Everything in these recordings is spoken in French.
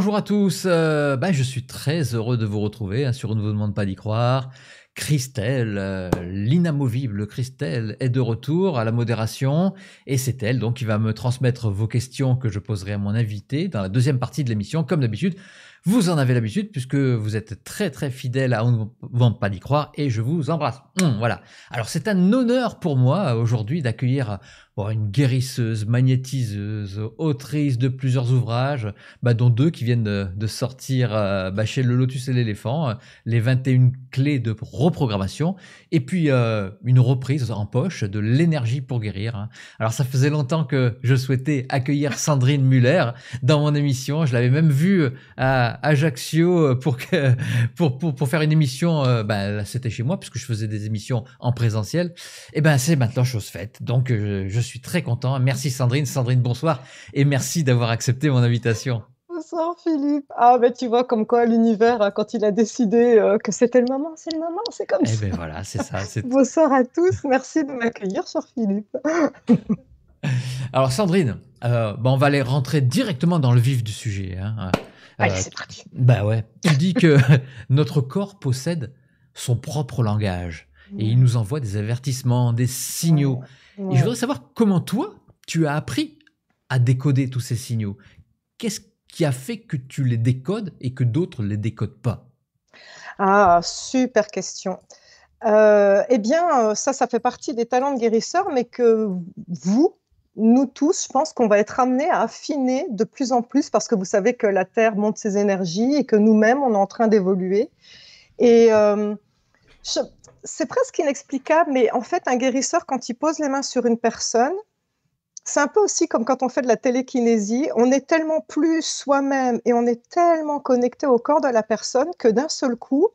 bonjour à tous. Euh, bah, je suis très heureux de vous retrouver hein, sur On Ne vous demande pas d'y croire. Christelle, euh, l'inamovible Christelle, est de retour à la modération et c'est elle donc qui va me transmettre vos questions que je poserai à mon invité dans la deuxième partie de l'émission. Comme d'habitude, vous en avez l'habitude puisque vous êtes très très fidèle à On ne demande pas d'y croire et je vous embrasse. Hum, voilà. Alors c'est un honneur pour moi euh, aujourd'hui d'accueillir une guérisseuse, magnétiseuse, autrice de plusieurs ouvrages, bah, dont deux qui viennent de, sortir euh, bah, chez Le Lotus et l'éléphant, euh, les 21 clés de reprogrammation, et puis euh, une reprise en poche de L'énergie pour guérir. Hein. Alors ça faisait longtemps que je souhaitais accueillir Sandrine Muller dans mon émission, je l'avais même vue à Ajaccio pour, que, pour, pour, faire une émission, bah, c'était chez moi, puisque je faisais des émissions en présentiel, et ben c'est maintenant chose faite, donc je suis suis très content. Merci Sandrine. Sandrine, bonsoir. Et merci d'avoir accepté mon invitation. Bonsoir Philippe. Ah ben tu vois comme quoi l'univers hein, quand il a décidé euh, que c'était le moment, c'est le moment, c'est comme eh ça. Eh ben voilà, c'est ça. Bonsoir à tous. Merci de m'accueillir sur Philippe. Alors Sandrine, euh, on va aller rentrer directement dans le vif du sujet. Hein. Euh, Allez, c'est parti. Bah ouais. Tu dis que notre corps possède son propre langage et il nous envoie des avertissements, des signaux. Et je voudrais savoir comment toi, tu as appris à décoder tous ces signaux. Qu'est-ce qui a fait que tu les décodes et que d'autres ne les décodent pas Ah, super question. Euh, eh bien, euh, ça, ça fait partie des talents de guérisseurs, mais que vous, nous tous, je pense qu'on va être amenés à affiner de plus en plus parce que vous savez que la Terre monte ses énergies et que nous-mêmes, on est en train d'évoluer. Et euh, c'est presque inexplicable, mais en fait, un guérisseur, quand il pose les mains sur une personne, c'est un peu aussi comme quand on fait de la télékinésie, on est tellement plus soi-même et on est tellement connecté au corps de la personne que d'un seul coup,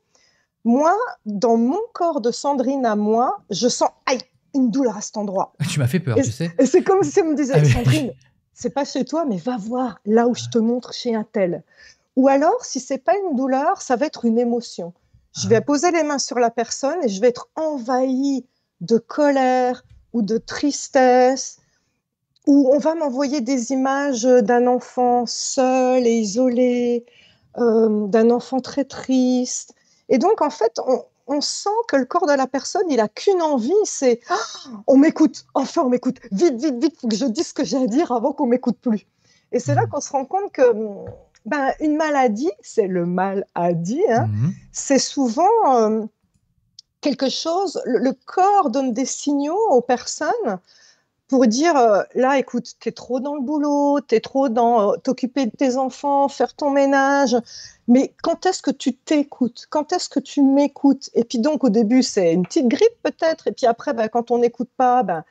moi, dans mon corps de Sandrine à moi, je sens aïe, une douleur à cet endroit. Tu m'as fait peur, tu sais. c'est comme si on me disait, ah Sandrine, c'est pas chez toi, mais va voir là où je te montre chez un tel. Ou alors, si c'est pas une douleur, ça va être une émotion. Je vais ah. poser les mains sur la personne et je vais être envahie de colère ou de tristesse, ou on va m'envoyer des images d'un enfant seul et isolé, euh, d'un enfant très triste. Et donc, en fait, on, sent que le corps de la personne, il n'a qu'une envie, c'est ah, on m'écoute, enfin on m'écoute, vite, vite, vite, faut que je dise ce que j'ai à dire avant qu'on m'écoute plus. Et c'est là mm. qu'on se rend compte que hum, ben, une maladie, c'est le mal à dire, hein. mhm. c'est souvent euh, quelque chose, le, corps donne des signaux aux personnes pour dire, euh, là, écoute, t'es trop dans le boulot, t'es trop dans euh, t'occuper de tes enfants, faire ton ménage, mais quand est-ce que tu t'écoutes Quand est-ce que tu m'écoutes Et puis donc, au début, c'est une petite grippe peut-être, et puis après, ben, quand on n'écoute pas, ben,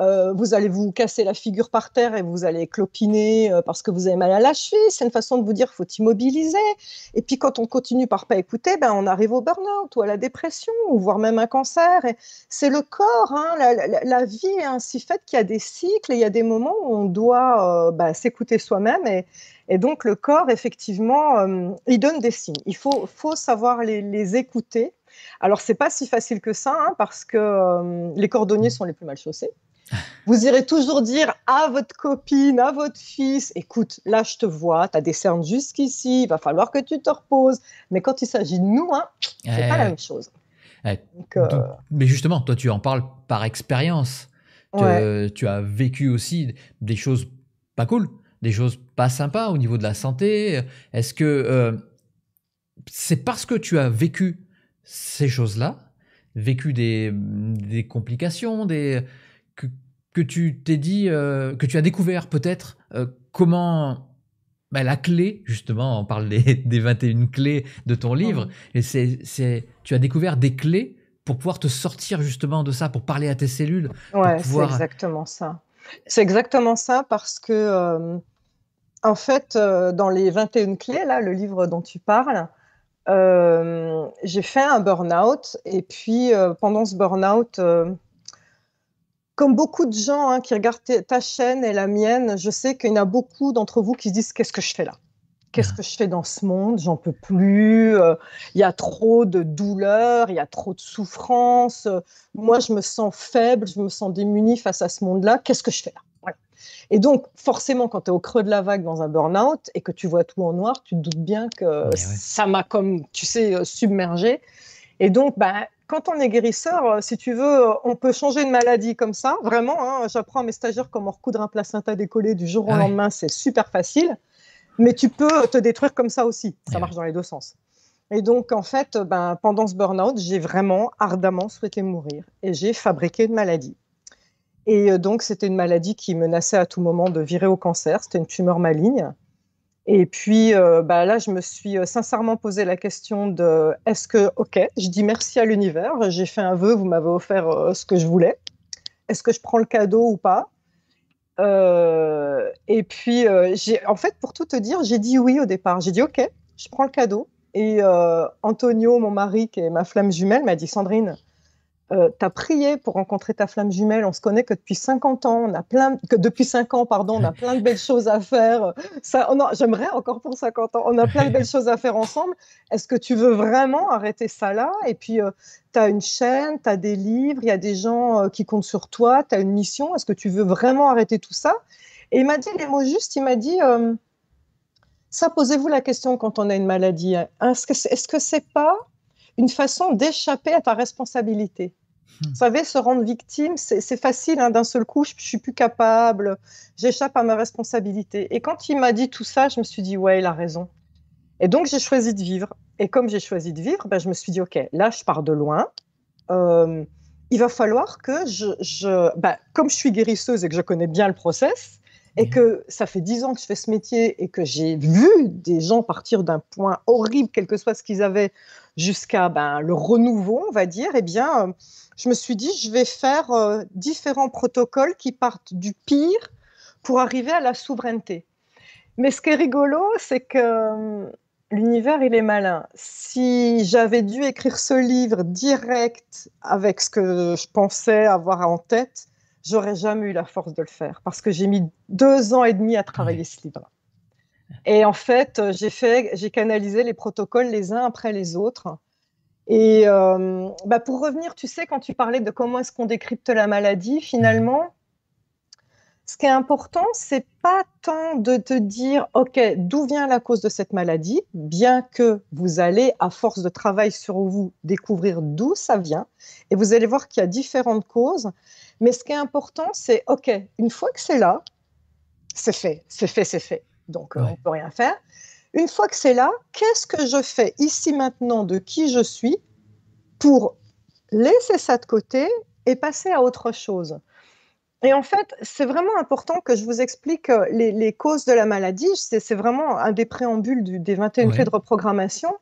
euh, vous allez vous casser la figure par terre et vous allez clopiner euh, parce que vous avez mal à la cheville. C'est une façon de vous dire faut immobiliser. Et puis quand on continue par pas écouter, ben, on arrive au burn-out ou à la dépression, ou voire même un cancer. C'est le corps, hein, la, vie est ainsi faite qu'il y a des cycles et il y a des moments où on doit euh, ben, s'écouter soi-même. Et, et, donc le corps, effectivement, il donne des signes. Il faut, savoir les, écouter. Alors, c'est pas si facile que ça, hein, parce que les cordonniers sont les plus mal chaussés. Vous irez toujours dire à votre copine, à votre fils, écoute, là je te vois, tu as des cernes jusqu'ici, il va falloir que tu te reposes. Mais quand il s'agit de nous, hein, c'est pas la même chose. Euh, mais justement, toi tu en parles par expérience. Tu as vécu aussi des choses pas cool, des choses pas sympas au niveau de la santé. Est-ce que euh, c'est parce que tu as vécu ces choses-là, vécu des complications, des, que tu t'es dit, euh, que tu as découvert peut-être euh, comment bah, la clé, justement, on parle des, des 21 clés de ton livre, mmh. et c'est, tu as découvert des clés pour pouvoir te sortir justement de ça, pour parler à tes cellules. Ouais, c'est exactement ça. C'est exactement ça parce que, euh, en fait, dans les 21 clés, là, le livre dont tu parles, j'ai fait un burn-out et puis pendant ce burn-out, comme beaucoup de gens hein, qui regardent ta chaîne et la mienne, je sais qu'il y en a beaucoup d'entre vous qui se disent qu'est-ce que je fais là Qu'est-ce que je fais dans ce monde J'en peux plus. Euh, il y a trop de douleurs. »« il y a trop de souffrances. Euh, »« moi, je me sens faible, je me sens démunie face à ce monde-là. Qu'est-ce que je fais là Et donc, forcément, quand tu es au creux de la vague dans un burn-out et que tu vois tout en noir, tu te doutes bien que ça m'a comme, tu sais, euh, submergé. Et donc, bah, quand on est guérisseur, euh, si tu veux, euh, on peut changer une maladie comme ça. Vraiment, hein. j'apprends à mes stagiaires comment recoudre un placenta décollé du jour au ah lendemain, c'est super facile. Mais tu peux euh, te détruire comme ça aussi. Ça marche dans les deux sens. Et donc, en fait, ben, pendant ce burn-out, j'ai vraiment ardemment souhaité mourir et j'ai fabriqué une maladie. Et donc, c'était une maladie qui menaçait à tout moment de virer au cancer. C'était une tumeur maligne. Et puis euh, bah, là, je me suis euh, sincèrement posé la question de est-ce que, ok, je dis merci à l'univers, j'ai fait un vœu, vous m'avez offert euh, ce que je voulais, est-ce que je prends le cadeau ou pas Et puis, en fait, pour tout te dire, j'ai dit oui au départ. J'ai dit ok, je prends le cadeau. Et Antonio, mon mari, qui est ma flamme jumelle, m'a dit Sandrine, euh, t'as as prié pour rencontrer ta flamme jumelle, on se connaît que depuis 50 ans, on a plein que depuis 5 ans pardon, on a plein de belles choses à faire. Ça oh j'aimerais encore pour 50 ans, on a plein de belles choses à faire ensemble. Est-ce que tu veux vraiment arrêter ça là et puis euh, t'as tu as une chaîne, tu as des livres, il y a des gens euh, qui comptent sur toi, tu as une mission, est-ce que tu veux vraiment arrêter tout ça Et il m'a dit les mots justes, il m'a dit ça posez-vous la question quand on a une maladie. Hein, est-ce que c'est pas une façon d'échapper à ta responsabilité. Hmm. Vous savez, se rendre victime, c'est facile, hein. d'un seul coup, je, ne suis plus capable, j'échappe à ma responsabilité. Et quand il m'a dit tout ça, je me suis dit, ouais, il a raison. Et donc, j'ai choisi de vivre. Et comme j'ai choisi de vivre, ben, je me suis dit, ok, là, je pars de loin. Euh, il va falloir que je, ben, comme je suis guérisseuse et que je connais bien le process, et que ça fait dix ans que je fais ce métier et que j'ai vu des gens partir d'un point horrible, quel que soit ce qu'ils avaient, jusqu'à ben, le renouveau, on va dire, eh bien, euh, je me suis dit, je vais faire euh, différents protocoles qui partent du pire pour arriver à la souveraineté. Mais ce qui est rigolo, c'est que euh, l'univers, il est malin. Si j'avais dû écrire ce livre direct avec ce que je pensais avoir en tête, j'aurais jamais eu la force de le faire parce que j'ai mis deux ans et demi à travailler ce livre. Et en euh, fait, j'ai canalisé les protocoles les uns après les autres. Et euh, bah, pour revenir, tu sais, quand tu parlais de comment est-ce qu'on décrypte la maladie, finalement, ce qui est important, c'est pas tant de te dire, OK, d'où vient la cause de cette maladie, bien que vous allez, à force de travail sur vous, découvrir d'où ça vient, et vous allez voir qu'il y a différentes causes. Mais ce qui est important, c'est, OK, une fois que c'est là, c'est fait, c'est fait, c'est fait donc euh, on ne peut rien faire. Une fois que c'est là, qu'est-ce que je fais ici maintenant de qui je suis pour laisser ça de côté et passer à autre chose et en fait, c'est vraiment important que je vous explique euh, les, causes de la maladie. C'est vraiment un des préambules des 21 clés de reprogrammation.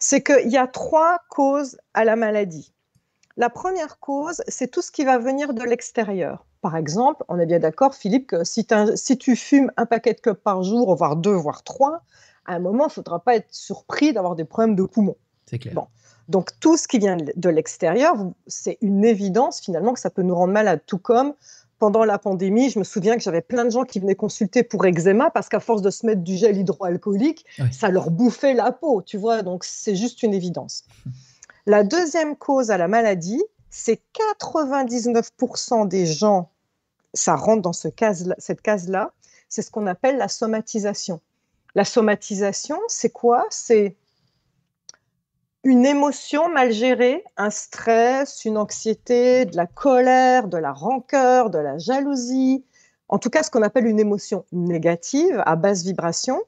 C'est qu'il y a trois causes à la maladie. La première cause, c'est tout ce qui va venir de l'extérieur. Par exemple, on est bien d'accord, Philippe, que si, tu fumes un paquet de clopes par jour, voire deux, voire trois, à un moment, il ne faudra pas être surpris d'avoir des problèmes de poumons. C'est clair. Donc tout ce qui vient de l'extérieur, c'est une évidence finalement que ça peut nous rendre malade. Tout comme pendant la pandémie, je me souviens que j'avais plein de gens qui venaient consulter pour eczéma parce qu'à force de se mettre du gel hydroalcoolique, ça leur bouffait la peau, tu vois. Donc c'est juste une évidence. La deuxième cause à la maladie, c'est 99% des gens, ça rentre dans cette case-là, c'est ce qu'on appelle la somatisation. La somatisation, c'est quoi C'est une émotion mal gérée, un stress, une anxiété, de la colère, de la rancœur, de la jalousie, en tout cas ce qu'on appelle une émotion négative à basse vibration,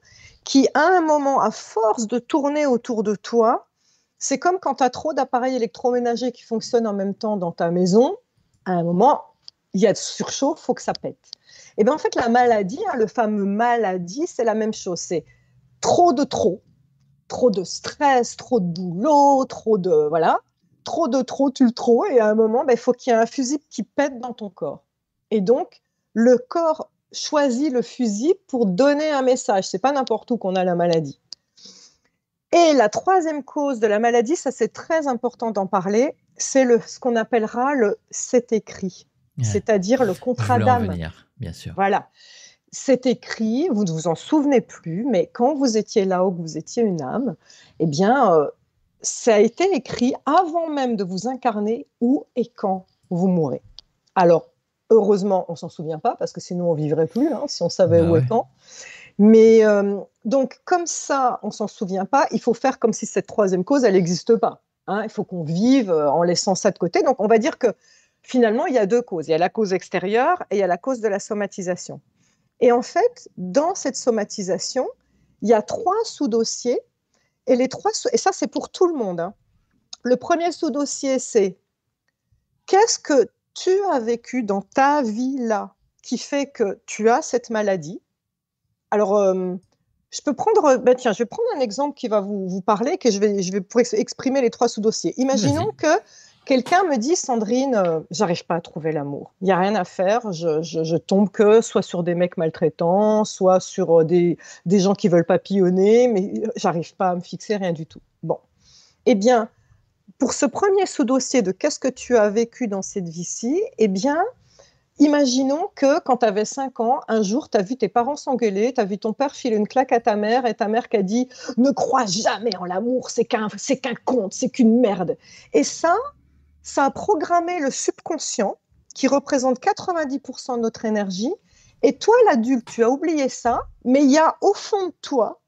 qui à un moment, à force de tourner autour de toi, c'est comme quand tu as trop d'appareils électroménagers qui fonctionnent en même temps dans ta maison, à un moment, il y a de surchauffe, il faut que ça pète. Et eh bien en fait, la maladie, hein, le fameux maladie, c'est la même chose. C'est trop de trop, trop de stress, trop de boulot, trop de. Voilà. Trop de trop, tu le trop. Et à un moment, ben, il faut qu'il y ait un fusible qui pète dans ton corps. Et donc, le corps choisit le fusible pour donner un message. C'est pas n'importe où qu'on a la maladie. Et la troisième cause de la maladie, ça c'est très important d'en parler, c'est le, ce qu'on appellera le c'est écrit, c'est-à-dire le contrat d'âme. Bien sûr. Voilà. C'est écrit, vous ne vous en souvenez plus, mais quand vous étiez là-haut, que vous étiez une âme, eh bien, euh, ça a été écrit avant même de vous incarner où et quand vous mourrez. Alors, heureusement, on s'en souvient pas parce que sinon on vivrait plus hein, si on savait bah où et quand. Mais euh, donc, comme ça, on s'en souvient pas, il faut faire comme si cette troisième cause, elle n'existe pas. Hein. Il faut qu'on vive euh, en laissant ça de côté. Donc, on va dire que finalement, il y a deux causes. Il y a la cause extérieure et il y a la cause de la somatisation. Et en fait, dans cette somatisation, il y a trois sous-dossiers. Et, et ça, c'est pour tout le monde. Hein. Le premier sous-dossier, c'est qu'est-ce que tu as vécu dans ta vie là qui fait que tu as cette maladie alors, euh, je peux prendre, ben tiens, je vais prendre un exemple qui va vous, parler, que je vais, je vais pour exprimer les trois sous-dossiers. Imaginons que quelqu'un me dit, Sandrine, euh, j'arrive pas à trouver l'amour. Il n'y a rien à faire. Je, tombe que soit sur des mecs maltraitants, soit sur euh, des, des gens qui veulent papillonner, mais j'arrive pas à me fixer, rien du tout. Bon. Eh bien, pour ce premier sous-dossier de qu'est-ce que tu as vécu dans cette vie-ci, eh bien, imaginons que quand tu avais 5 ans, un jour, tu as vu tes parents s'engueuler, tu as vu ton père filer une claque à ta mère et ta mère qui a dit Ne crois jamais en l'amour, c'est qu'un conte, c'est qu'une merde. Et ça, ça a programmé le subconscient qui représente 90% de notre énergie. Et toi, l'adulte, tu as oublié ça, mais il y a au fond de toi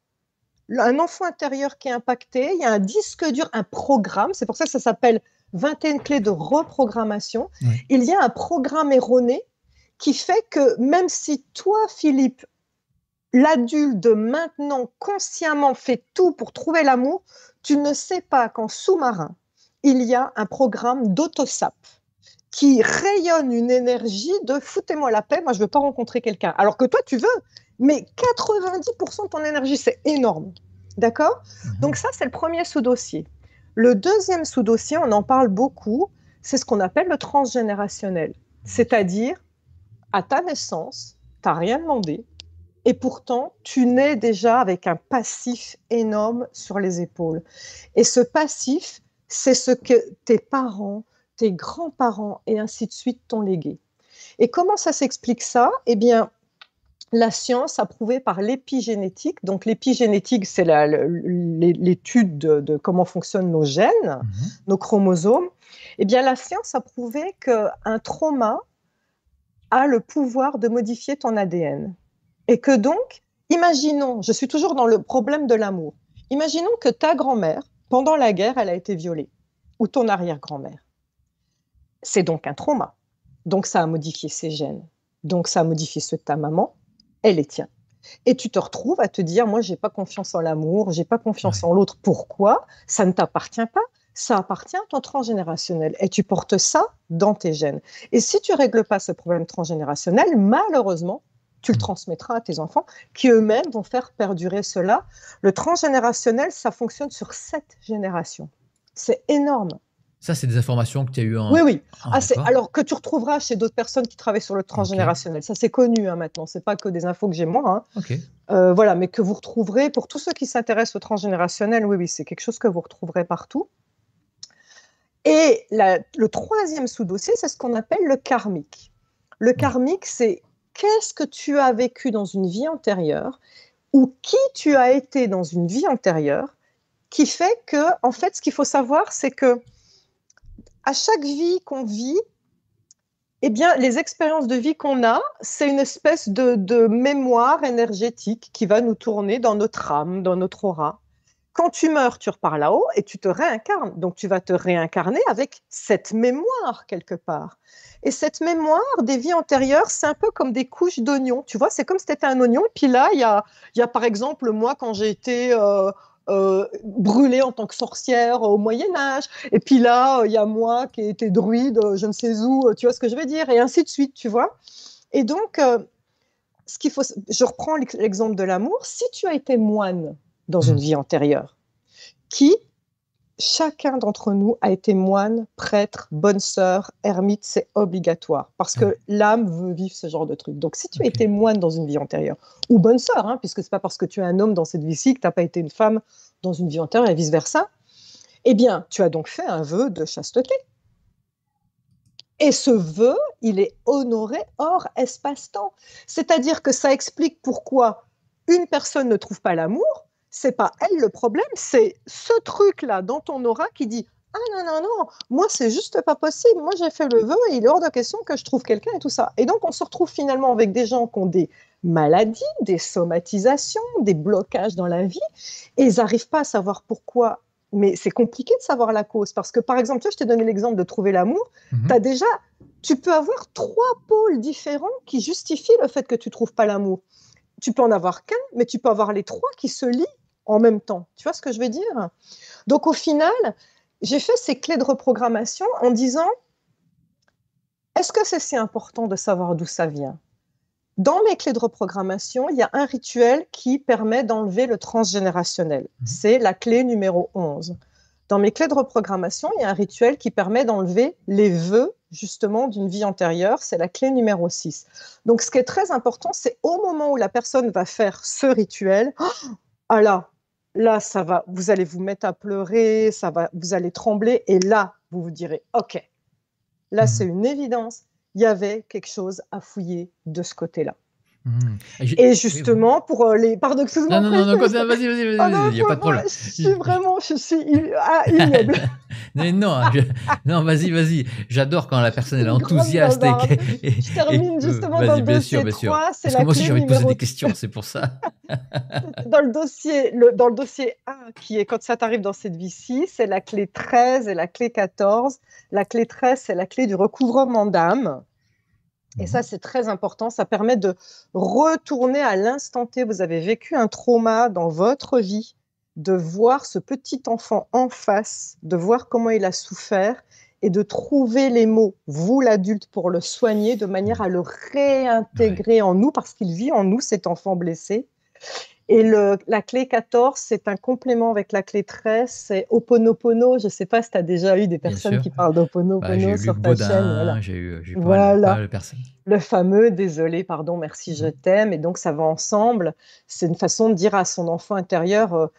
un enfant intérieur qui est impacté, il y a un disque dur, un programme, c'est pour ça que ça s'appelle 21 clés de reprogrammation, il y a un programme erroné qui fait que même si toi, Philippe, l'adulte maintenant consciemment fait tout pour trouver l'amour, tu ne sais pas qu'en sous-marin, il y a un programme dauto d'autosap qui rayonne une énergie de foutez-moi la paix, moi je ne veux pas rencontrer quelqu'un. Alors que toi tu veux, mais 90% de ton énergie, c'est énorme. D'accord mhm. Donc ça, c'est le premier sous-dossier. Le deuxième sous-dossier, on en parle beaucoup, c'est ce qu'on appelle le transgénérationnel. C'est-à-dire, à ta naissance, tu n'as rien demandé, et pourtant, tu nais déjà avec un passif énorme sur les épaules. Et ce passif, c'est ce que tes parents, tes grands-parents et ainsi de suite t'ont légué. Et comment ça s'explique ça Eh bien, la science a prouvé par l'épigénétique. Donc l'épigénétique, c'est l'étude de, comment fonctionnent nos gènes, mhm. nos chromosomes. Eh bien, la science a prouvé qu'un trauma a le pouvoir de modifier ton ADN. Et que donc, imaginons, je suis toujours dans le problème de l'amour, imaginons que ta grand-mère, pendant la guerre, elle a été violée, ou ton arrière-grand-mère. C'est donc un trauma. Donc ça a modifié ses gènes. Donc ça a modifié ceux de ta maman, elle est tienne. Et tu te retrouves à te dire, moi, j'ai pas confiance en l'amour, j'ai pas confiance en l'autre. Pourquoi Ça ne t'appartient pas. Ça appartient à ton transgénérationnel et tu portes ça dans tes gènes. Et si tu règles pas ce problème transgénérationnel, malheureusement, tu le mm. transmettras à tes enfants qui eux-mêmes vont faire perdurer cela. Le transgénérationnel, ça fonctionne sur sept générations. C'est énorme. Ça, c'est des informations que tu as eues en. Oui, oui. Ah, alors que tu retrouveras chez d'autres personnes qui travaillent sur le transgénérationnel. Ça, c'est connu hein, maintenant. Ce n'est pas que des infos que j'ai moi. Hein. Euh, voilà, mais que vous retrouverez pour tous ceux qui s'intéressent au transgénérationnel. Oui, oui, c'est quelque chose que vous retrouverez partout. Et le troisième sous-dossier, c'est ce qu'on appelle le karmique. Le karmique, c'est qu'est-ce que tu as vécu dans une vie antérieure ou qui tu as été dans une vie antérieure qui fait que, en fait, ce qu'il faut savoir, c'est que à chaque vie qu'on vit, eh bien, les expériences de vie qu'on a, c'est une espèce de, mémoire énergétique qui va nous tourner dans notre âme, dans notre aura. Quand tu meurs, tu repars là-haut et tu te réincarnes. Donc, tu vas te réincarner avec cette mémoire quelque part. Et cette mémoire des vies antérieures, c'est un peu comme des couches d'oignons. Tu vois, c'est comme si tu étais un oignon. Puis là, il y a, y a, par exemple, moi, quand j'ai été. Euh, euh, brûlée en tant que sorcière au Moyen Âge. Et puis là, il euh, y a moi qui ai été druide, euh, je ne sais où, tu vois ce que je veux dire, et ainsi de suite, tu vois. Et donc, ce qu'il faut, je reprends l'exemple de l'amour. Si tu as été moine dans une mmh. vie antérieure, qui chacun d'entre nous a été moine, prêtre, bonne sœur, ermite, c'est obligatoire parce que l'âme veut vivre ce genre de truc. Donc si tu étais as été moine dans une vie antérieure ou bonne sœur, hein, puisque c'est pas parce que tu es un homme dans cette vie-ci que tu n'as pas été une femme dans une vie antérieure et vice versa, eh bien tu as donc fait un vœu de chasteté. Et ce vœu, il est honoré hors espace-temps. C'est-à-dire que ça explique pourquoi une personne ne trouve pas l'amour c'est pas elle le problème, c'est ce truc-là dans ton aura qui dit ah non, non, non, moi c'est juste pas possible, moi j'ai fait le vœu et il est hors de question que je trouve quelqu'un et tout ça. Et donc on se retrouve finalement avec des gens qui ont des maladies, des somatisations, des blocages dans la vie et ils n'arrivent pas à savoir pourquoi. Mais c'est compliqué de savoir la cause parce que par exemple, tu je t'ai donné l'exemple de trouver l'amour, mhm. tu déjà, tu peux avoir trois pôles différents qui justifient le fait que tu trouves pas l'amour. Tu peux en avoir qu'un, mais tu peux avoir les trois qui se lient en même temps. Tu vois ce que je veux dire Donc au final, j'ai fait ces clés de reprogrammation en disant, est-ce que c'est si important de savoir d'où ça vient dans mes clés de reprogrammation, il y a un rituel qui permet d'enlever le transgénérationnel. Mhm. C'est la clé numéro 11. Dans mes clés de reprogrammation, il y a un rituel qui permet d'enlever les vœux justement d'une vie antérieure. C'est la clé numéro 6. Donc ce qui est très important, c'est au moment où la personne va faire ce rituel, oh, ah là, là, ça va, vous allez vous mettre à pleurer, ça va, vous allez trembler, et là, vous vous direz, ok, là, mhm. c'est une évidence, il y avait quelque chose à fouiller de ce côté-là. Mmh. Et, justement, pour euh, les paradoxalement, non, non, non, vas-y, vas-y, vas-y, il a pas de problème. Je suis vraiment, je suis ah, mais non, hein, non, vas-y, vas-y. J'adore quand la personne est enthousiaste. je termine justement dans le bien dossier sûr, 3, c'est la que moi aussi j'ai envie de poser des questions, c'est pour ça. dans le dossier, le, dans le dossier 1, qui est quand ça t'arrive dans cette vie-ci, c'est la clé 13 et la clé 14. La clé 13, c'est la clé du recouvrement d'âme. Et mhm. ça, c'est très important. Ça permet de retourner à l'instant T. Vous avez vécu un trauma dans votre vie, de voir ce petit enfant en face, de voir comment il a souffert et de trouver les mots, vous l'adulte, pour le soigner de manière à le réintégrer en nous parce qu'il vit en nous cet enfant blessé. Et la clé 14, c'est un complément avec la clé 13, c'est Oponopono. Je ne sais pas si tu as déjà eu des personnes qui parlent d'Oponopono bah, sur ta chaîne. Voilà. J'ai eu, Le fameux désolé, pardon, merci, je mm-hmm. t'aime. Et donc, ça va ensemble. C'est une façon de dire à son enfant intérieur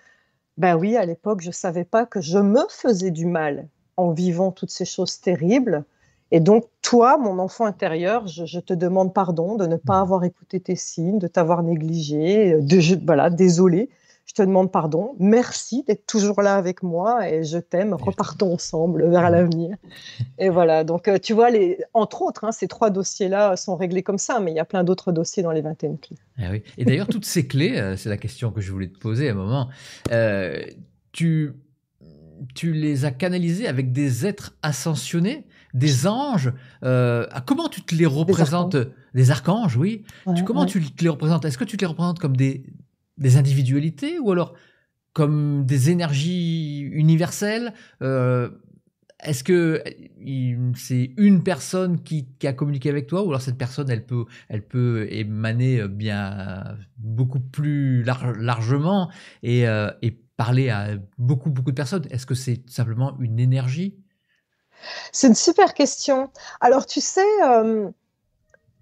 Ben oui, à l'époque, je ne savais pas que je me faisais du mal en vivant toutes ces choses terribles. Et donc, toi, mon enfant intérieur, je, te demande pardon de ne pas mm. avoir écouté tes signes, de t'avoir négligé, euh, de, voilà, désolé. Je te demande pardon. Merci d'être toujours là avec moi et je t'aime. Repartons ensemble vers l'avenir. Et voilà. Donc, euh, tu vois, les, entre autres, hein, ces trois dossiers-là sont réglés comme ça, mais il y a plein d'autres dossiers dans les 21 clés. Ah et d'ailleurs, toutes ces clés, euh, c'est la question que je voulais te poser à un moment. tu, tu les as canalisées avec des êtres ascensionnés des anges. Euh, ah, comment tu te les représentes Des archanges, oui. tu, comment tu les représentes Est-ce que tu te les représentes comme des, individualités ou alors comme des énergies universelles euh, est-ce que c'est une personne qui, a communiqué avec toi ou alors cette personne elle peut elle peut émaner euh, bien beaucoup plus largement et, et, parler à beaucoup beaucoup de personnes Est-ce que c'est simplement une énergie c'est une super question. Alors, tu sais, euh,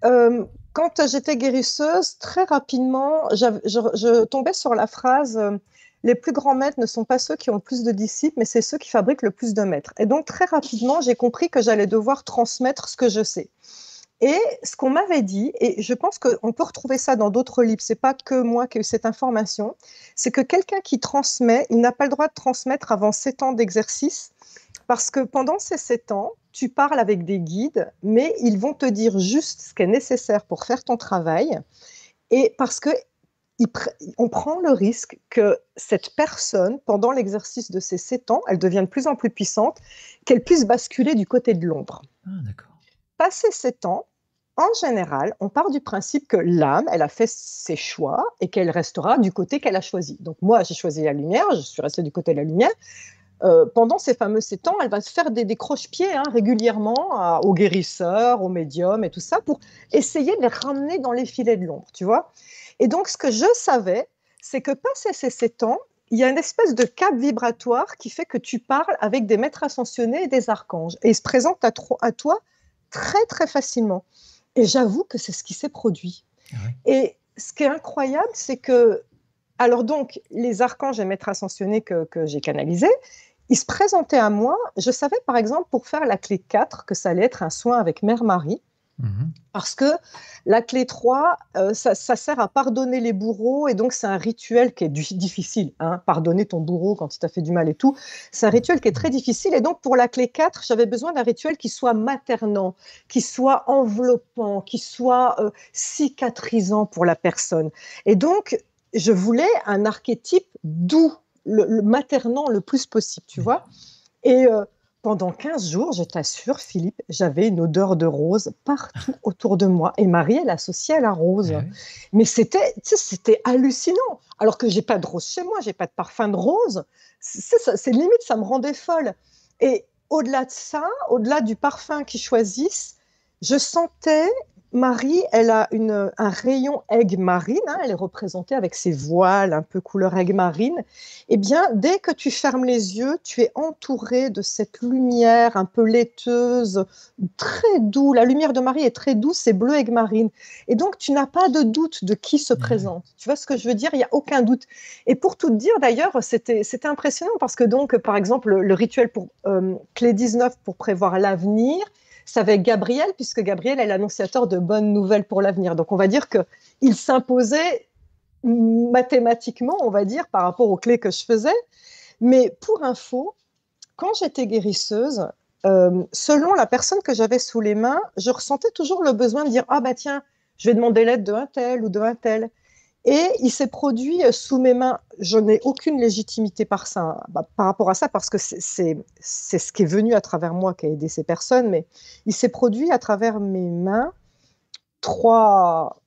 euh, quand j'étais guérisseuse, très rapidement, je, tombais sur la phrase euh, Les plus grands maîtres ne sont pas ceux qui ont le plus de disciples, mais c'est ceux qui fabriquent le plus de maîtres. Et donc, très rapidement, j'ai compris que j'allais devoir transmettre ce que je sais. Et ce qu'on m'avait dit, et je pense qu'on peut retrouver ça dans d'autres livres, c'est pas que moi qui ai eu cette information, c'est que quelqu'un qui transmet, il n'a pas le droit de transmettre avant 7 ans d'exercice parce que pendant ces sept ans, tu parles avec des guides, mais ils vont te dire juste ce qui est nécessaire pour faire ton travail. Et parce que on prend le risque que cette personne, pendant l'exercice de ces sept ans, elle devienne de plus en plus puissante, qu'elle puisse basculer du côté de l'ombre. Ah, Passé sept ans, en général, on part du principe que l'âme, elle a fait ses choix et qu'elle restera du côté qu'elle a choisi. Donc moi, j'ai choisi la lumière, je suis restée du côté de la lumière. Euh, pendant ces fameux 7 ans, elle va se faire des, des croche-pieds hein, régulièrement aux guérisseurs, aux médiums et tout ça pour essayer de les ramener dans les filets de l'ombre, tu vois. Et donc, ce que je savais, c'est que passé ces 7 ans, il y a une espèce de cap vibratoire qui fait que tu parles avec des maîtres ascensionnés et des archanges. Et ils se présentent à, toi très, très facilement. Et j'avoue que c'est ce qui s'est produit. Ah et ce qui est incroyable, c'est que alors donc, les archanges et maîtres ascensionnés que, j'ai canalisés, ils se présentaient à moi. Je savais, par exemple, pour faire la clé 4, que ça allait être un soin avec Mère Marie. Mhm. Parce que la clé 3, euh, ça, sert à pardonner les bourreaux, et donc c'est un rituel qui est difficile. Hein. pardonner ton bourreau quand il t'a fait du mal et tout, c'est un rituel qui est très difficile. Et donc pour la clé 4, j'avais besoin d'un rituel qui soit maternant, qui soit enveloppant, qui soit euh, cicatrisant pour la personne. Et donc je voulais un archétype doux, maternant le plus possible, tu mm. vois. Et euh, pendant 15 jours, je t'assure, Philippe, j'avais une odeur de rose partout autour de moi. Et Marie, elle associait à la rose. Ah Mais c'était, c'était hallucinant. Alors que j'ai pas de rose chez moi, j'ai pas de parfum de rose. C'est limite, ça me rendait folle. Et au-delà de ça, au-delà du parfum qu'ils choisissent, je sentais Marie, elle a un rayon aigue marine, hein, elle est représentée avec ses voiles un peu couleur aigue marine. Eh bien, dès que tu fermes les yeux, tu es entourée de cette lumière un peu laiteuse, très douce. La lumière de Marie est très douce, c'est bleu aigue marine. Et donc, tu n'as pas de doute de qui se présente. Tu vois ce que je veux dire Il n'y a aucun doute. Et pour tout dire, d'ailleurs, c'était impressionnant parce que, donc, par exemple, le, rituel pour euh, clé 19 pour prévoir l'avenir, c'est avec Gabriel, puisque Gabriel est l'annonciateur de bonnes nouvelles pour l'avenir. Donc on va dire qu'il s'imposait mathématiquement, on va dire, par rapport aux clés que je faisais. Mais pour info, quand j'étais guérisseuse, euh, selon la personne que j'avais sous les mains, je ressentais toujours le besoin de dire Ah, bah tiens, je vais demander l'aide de un tel ou de un tel. Et il s'est produit euh, sous mes mains. Je n'ai aucune légitimité par, ça, hein. bah, par rapport à ça, parce que c'est ce qui est venu à travers moi qui a aidé ces personnes, mais il s'est produit à travers mes mains trois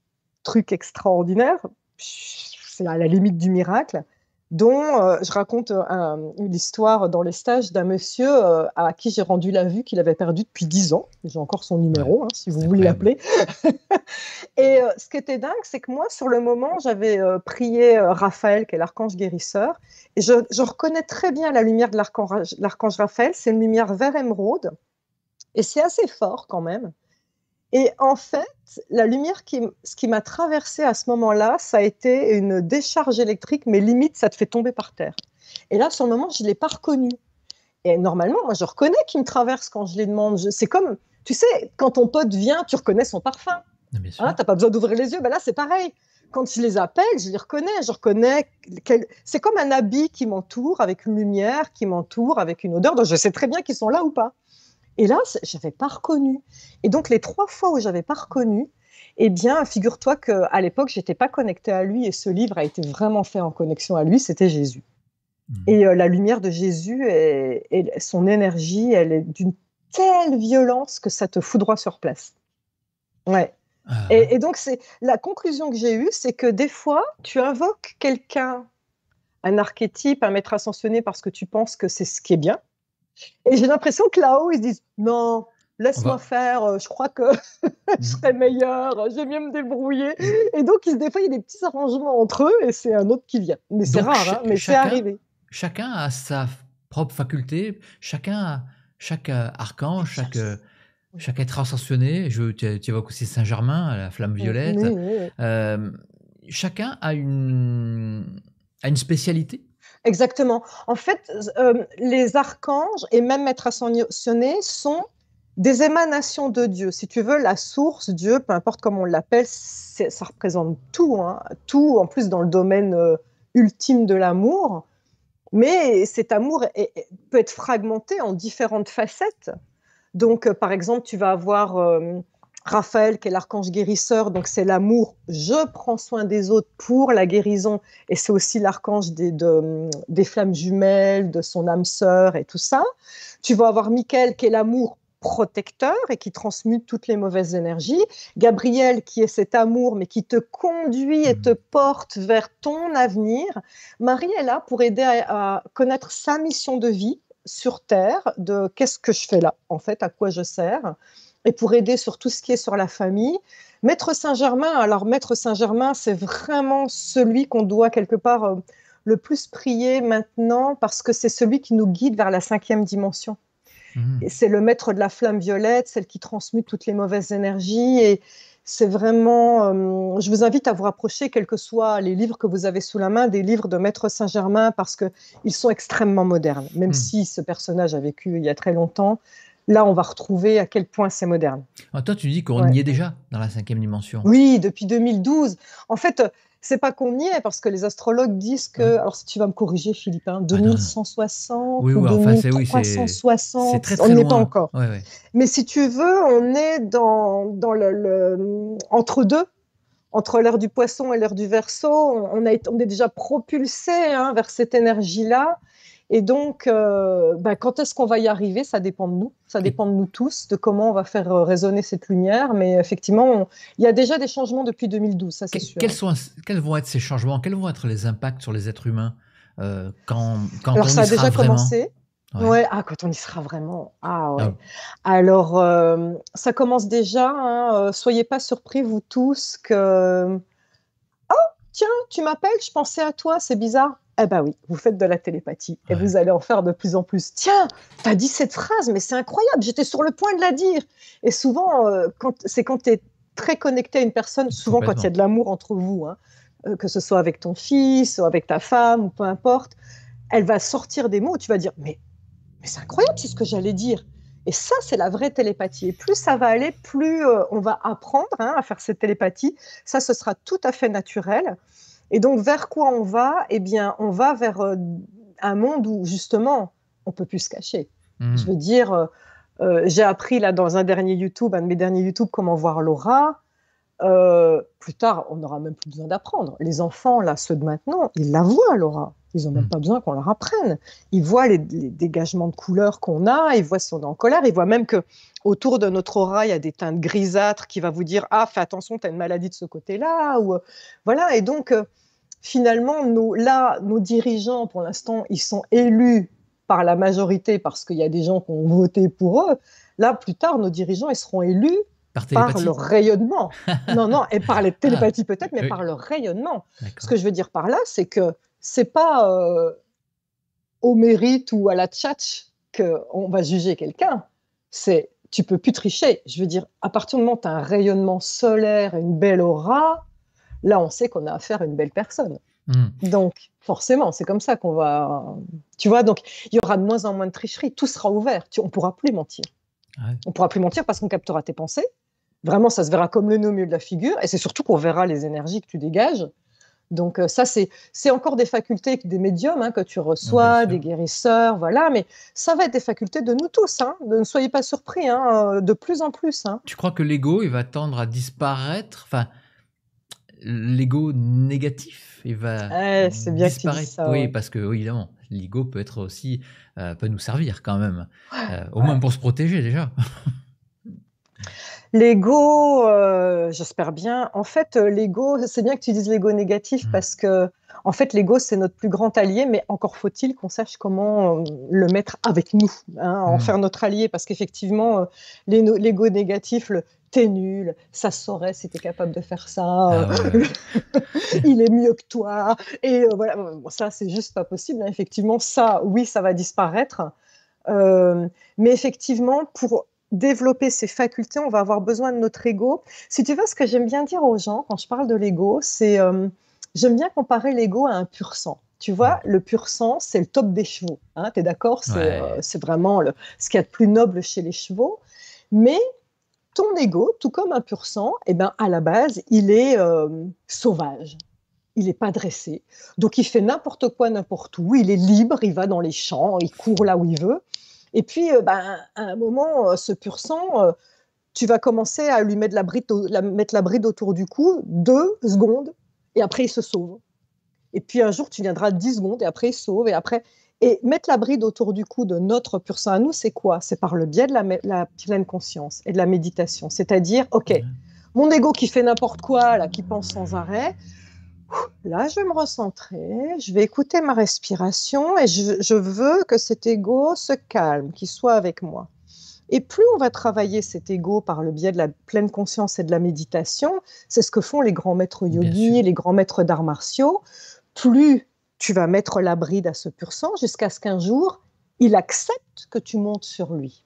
trucs extraordinaires. C'est à la limite du miracle dont euh, je raconte euh, une histoire dans les stages d'un monsieur euh, à qui j'ai rendu la vue qu'il avait perdu depuis 10 ans. J'ai encore son numéro, hein, si vous voulez l'appeler. et ce qui était dingue, c'est que moi, sur le moment, j'avais prié Raphaël, qui est l'archange guérisseur, et je, reconnais très bien la lumière de l'archange Raphaël. C'est une lumière vert émeraude, et c'est assez fort quand même. Et en fait, la lumière, qui, ce qui m'a traversée à ce moment-là, ça a été une décharge électrique, mais limite, ça te fait tomber par terre. Et là, à ce moment, je ne l'ai pas reconnu. Et normalement, moi, je reconnais qu'ils me traverse quand je les demande. C'est comme, tu sais, quand ton pote vient, tu reconnais son parfum. Ah, hein, tu n'as pas besoin d'ouvrir les yeux. Ben là, c'est pareil. Quand je les appelle, je les reconnais. Je reconnais. C'est comme un habit qui m'entoure, avec une lumière qui m'entoure, avec une odeur. dont je sais très bien qu'ils sont là ou pas. Et là, je n'avais pas reconnu. Et donc, les trois fois où j'avais pas reconnu, eh bien, figure-toi qu'à l'époque, j'étais pas connectée à lui et ce livre a été vraiment fait en connexion à lui, c'était Jésus. Mmh. Et euh, la lumière de Jésus et, son énergie, elle est d'une telle violence que ça te foudroie sur place. Ouais. Ah. Et, donc, c'est la conclusion que j'ai eue, c'est que des fois, tu invoques quelqu'un, un archétype, un maître ascensionné, parce que tu penses que c'est ce qui est bien, et j'ai l'impression que là-haut, ils se disent non, laisse-moi faire, euh, je crois que je serai meilleur, j'aime bien mieux me débrouiller. Et donc, des fois, il y a des petits arrangements entre eux et c'est un autre qui vient. Mais c'est rare, hein, mais c'est arrivé. Chacun a sa propre faculté, chacun a, chaque euh, archange, chaque. Euh, chaque être ascensionné, je, tu, évoques aussi Saint-Germain, la flamme violette. chacun a une, a une spécialité Exactement. En fait, euh, les archanges et même maîtres ascensionnés sont des émanations de Dieu. Si tu veux, la source, Dieu, peu importe comment on l'appelle, ça représente tout, hein. tout, en plus dans le domaine euh, ultime de l'amour. Mais cet amour peut être fragmenté en différentes facettes. Donc, euh, par exemple, tu vas avoir Raphaël, qui est l'archange guérisseur, donc c'est l'amour, je prends soin des autres pour la guérison, et c'est aussi l'archange des, des flammes jumelles, de son âme sœur et tout ça. Tu vas avoir Michael, qui est l'amour protecteur et qui transmute toutes les mauvaises énergies. Gabriel, qui est cet amour, mais qui te conduit et te mhm. porte vers ton avenir. Marie est là pour aider à connaître sa mission de vie sur Terre, de qu'est-ce que je fais là, en fait, à quoi je sers et pour aider sur tout ce qui est sur la famille. Maître Saint-Germain, alors Maître Saint-Germain, c'est vraiment celui qu'on doit quelque part euh, le plus prier maintenant parce que c'est celui qui nous guide vers la cinquième dimension. Mmh. C'est le maître de la flamme violette, celle qui transmute toutes les mauvaises énergies. Et c'est vraiment, euh, je vous invite à vous rapprocher, quels que soient les livres que vous avez sous la main, des livres de Maître Saint-Germain parce qu'ils sont extrêmement modernes, même mmh. si ce personnage a vécu il y a très longtemps là, on va retrouver à quel point c'est moderne. Ah, toi, tu dis qu'on y est déjà dans la cinquième dimension. Oui, depuis 2012. En fait, c'est pas qu'on y est, parce que les astrologues disent que, alors si tu vas me corriger, Philippe, 2160 hein, ah, ou 2360, on n'y est pas encore. Mais si tu veux, on est dans, entre deux, entre l'ère du poisson et l'ère du verso, on, est déjà propulsé hein, vers cette énergie-là. Et donc, euh, bah, quand est-ce qu'on va y arriver Ça dépend de nous. Ça dépend de nous tous, de comment on va faire euh, résonner cette lumière. Mais effectivement, il y a déjà des changements depuis 2012, ça c'est sûr. Quels, sont, quels, vont être ces changements Quels vont être les impacts sur les êtres humains euh, quand, vraiment Alors, ça a déjà commencé. Ouais. ah, quand on y sera vraiment. Ah, ouais. Ah. Alors, euh, ça commence déjà. Hein. Soyez pas surpris, vous tous, que. Oh, tiens, tu m'appelles, je pensais à toi, c'est bizarre. Eh ben oui, vous faites de la télépathie et vous allez en faire de plus en plus. Tiens, as dit cette phrase, mais c'est incroyable, j'étais sur le point de la dire. Et souvent, euh, c'est quand tu es très connecté à une personne, souvent quand il y a de l'amour entre vous, hein, euh, que ce soit avec ton fils ou avec ta femme ou peu importe, elle va sortir des mots où tu vas dire Mais, c'est incroyable, c'est ce que j'allais dire. Et ça, c'est la vraie télépathie. Et plus ça va aller, plus euh, on va apprendre hein, à faire cette télépathie. Ça, ce sera tout à fait naturel. Et donc, vers quoi on va Eh bien, on va vers euh, un monde où, justement, on peut plus se cacher. Mmh. Je veux dire, euh, euh, j'ai appris là dans un dernier YouTube, un de mes derniers YouTube, comment voir Laura. plus tard, on n'aura même plus besoin d'apprendre. Les enfants, là, ceux de maintenant, ils la voient, Laura. Ils n'ont même hmm. pas besoin qu'on leur apprenne. Ils voient les, dégagements de couleurs qu'on a, ils voient son on en colère, ils voient même que autour de notre aura, il y a des teintes grisâtres qui va vous dire Ah, fais attention, tu as une maladie de ce côté-là. ou euh, Voilà. Et donc, euh, finalement, nos, là, nos dirigeants, pour l'instant, ils sont élus par la majorité parce qu'il y a des gens qui ont voté pour eux. Là, plus tard, nos dirigeants, ils seront élus par, le leur rayonnement. non, non, et par les ah, télépathies peut-être, mais par leur rayonnement. Ce que je veux dire par là, c'est que c'est pas euh, au mérite ou à la tchatch qu'on va juger quelqu'un. C'est tu peux plus tricher. Je veux dire, à partir du moment où tu as un rayonnement solaire, une belle aura, là, on sait qu'on a affaire à une belle personne. Hmm. Donc, forcément, c'est comme ça qu'on va. Tu vois, donc il y aura de moins en moins de tricherie. Tout sera ouvert. Tu... On pourra plus mentir. On On pourra plus mentir parce qu'on captera tes pensées. Vraiment, ça se verra comme le nom au de la figure. Et c'est surtout qu'on verra les énergies que tu dégages donc euh, ça, c'est encore des facultés, des médiums hein, que tu reçois, des guérisseurs, voilà, mais ça va être des facultés de nous tous, hein. ne soyez pas surpris, hein, euh, de plus en plus. Tu crois que l'ego, il va tendre à disparaître enfin, L'ego négatif, il va eh, c'est bien disparaître. ça, Oui, parce que, évidemment, l'ego peut être aussi, euh, peut nous servir quand même, au moins pour se protéger déjà. L'ego, euh, j'espère bien. En fait, euh, l'ego, c'est bien que tu dises l'ego négatif mm. parce que, en fait, l'ego, c'est notre plus grand allié, mais encore faut-il qu'on sache comment euh, le mettre avec nous, hein, en mm. faire notre allié, parce qu'effectivement, l'ego négatif, le, t'es nul, ça saurait si t'es capable de faire ça, ah il est mieux que toi. Et voilà, ça c'est juste pas possible. Hein. Effectivement, ça, oui, ça va disparaître. mais effectivement, pour développer ses facultés, on va avoir besoin de notre ego. Si tu veux, ce que j'aime bien dire aux gens quand je parle de l'ego, c'est euh, j'aime bien comparer l'ego à un pur sang. Tu vois, le pur sang, c'est le top des chevaux. Hein, tu es d'accord C'est euh, vraiment ce qu'il y a de plus noble chez les chevaux. Mais ton ego, tout comme un pur sang, eh ben, à la base, il est euh, sauvage il n'est pas dressé. Donc il fait n'importe quoi, n'importe où, il est libre, il va dans les champs, il court là où il veut. Et puis, euh, bah, à un moment, euh, ce pur sang, euh, tu vas commencer à lui mettre la, bride, mettre la bride autour du cou deux secondes, et après, il se sauve. Et puis, un jour, tu viendras dix secondes, et après, il se sauve, et après. Et mettre la bride autour du cou de notre pur sang à nous, c'est quoi C'est par le biais de la, pleine conscience et de la méditation. C'est-à-dire, OK, mon ego qui fait n'importe quoi, là, qui pense sans arrêt, là, je vais me recentrer, je vais écouter ma respiration et je, veux que cet ego se calme, qu'il soit avec moi. Et plus on va travailler cet ego par le biais de la pleine conscience et de la méditation, c'est ce que font les grands maîtres yogis, les grands maîtres d'arts martiaux, plus tu vas mettre la bride à ce pur sang jusqu'à ce qu'un jour, il accepte que tu montes sur lui.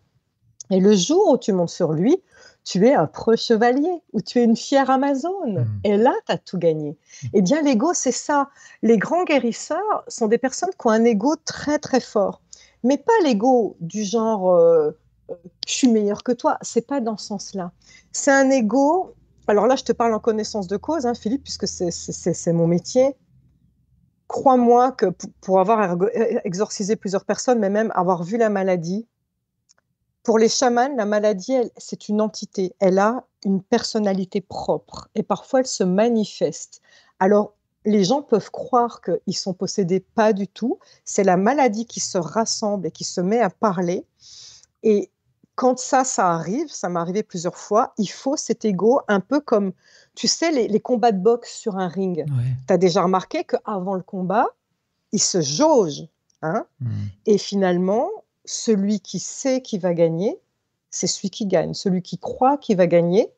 Et le jour où tu montes sur lui, tu es un preux chevalier ou tu es une fière amazone. Hmm. Et là, tu as tout gagné. Hmm. Eh bien, l'ego, c'est ça. Les grands guérisseurs sont des personnes qui ont un ego très, très fort. Mais pas l'ego du genre euh, euh, je suis meilleur que toi. C'est pas dans ce sens-là. C'est un ego. Alors là, je te parle en connaissance de cause, hein, Philippe, puisque c'est mon métier. Crois-moi que pour avoir exorcisé plusieurs personnes, mais même avoir vu la maladie, pour les chamans, la maladie, c'est une entité. Elle a une personnalité propre et parfois elle se manifeste. Alors, les gens peuvent croire qu'ils sont possédés pas du tout. C'est la maladie qui se rassemble et qui se met à parler. Et quand ça, ça arrive, ça m'est arrivé plusieurs fois, il faut cet ego un peu comme, tu sais, les, combats de boxe sur un ring. Tu as déjà remarqué qu'avant le combat, ils se jaugent. Hein hmm. Et finalement, celui qui sait qu'il va gagner, c'est celui qui gagne. Celui qui croit qu'il va gagner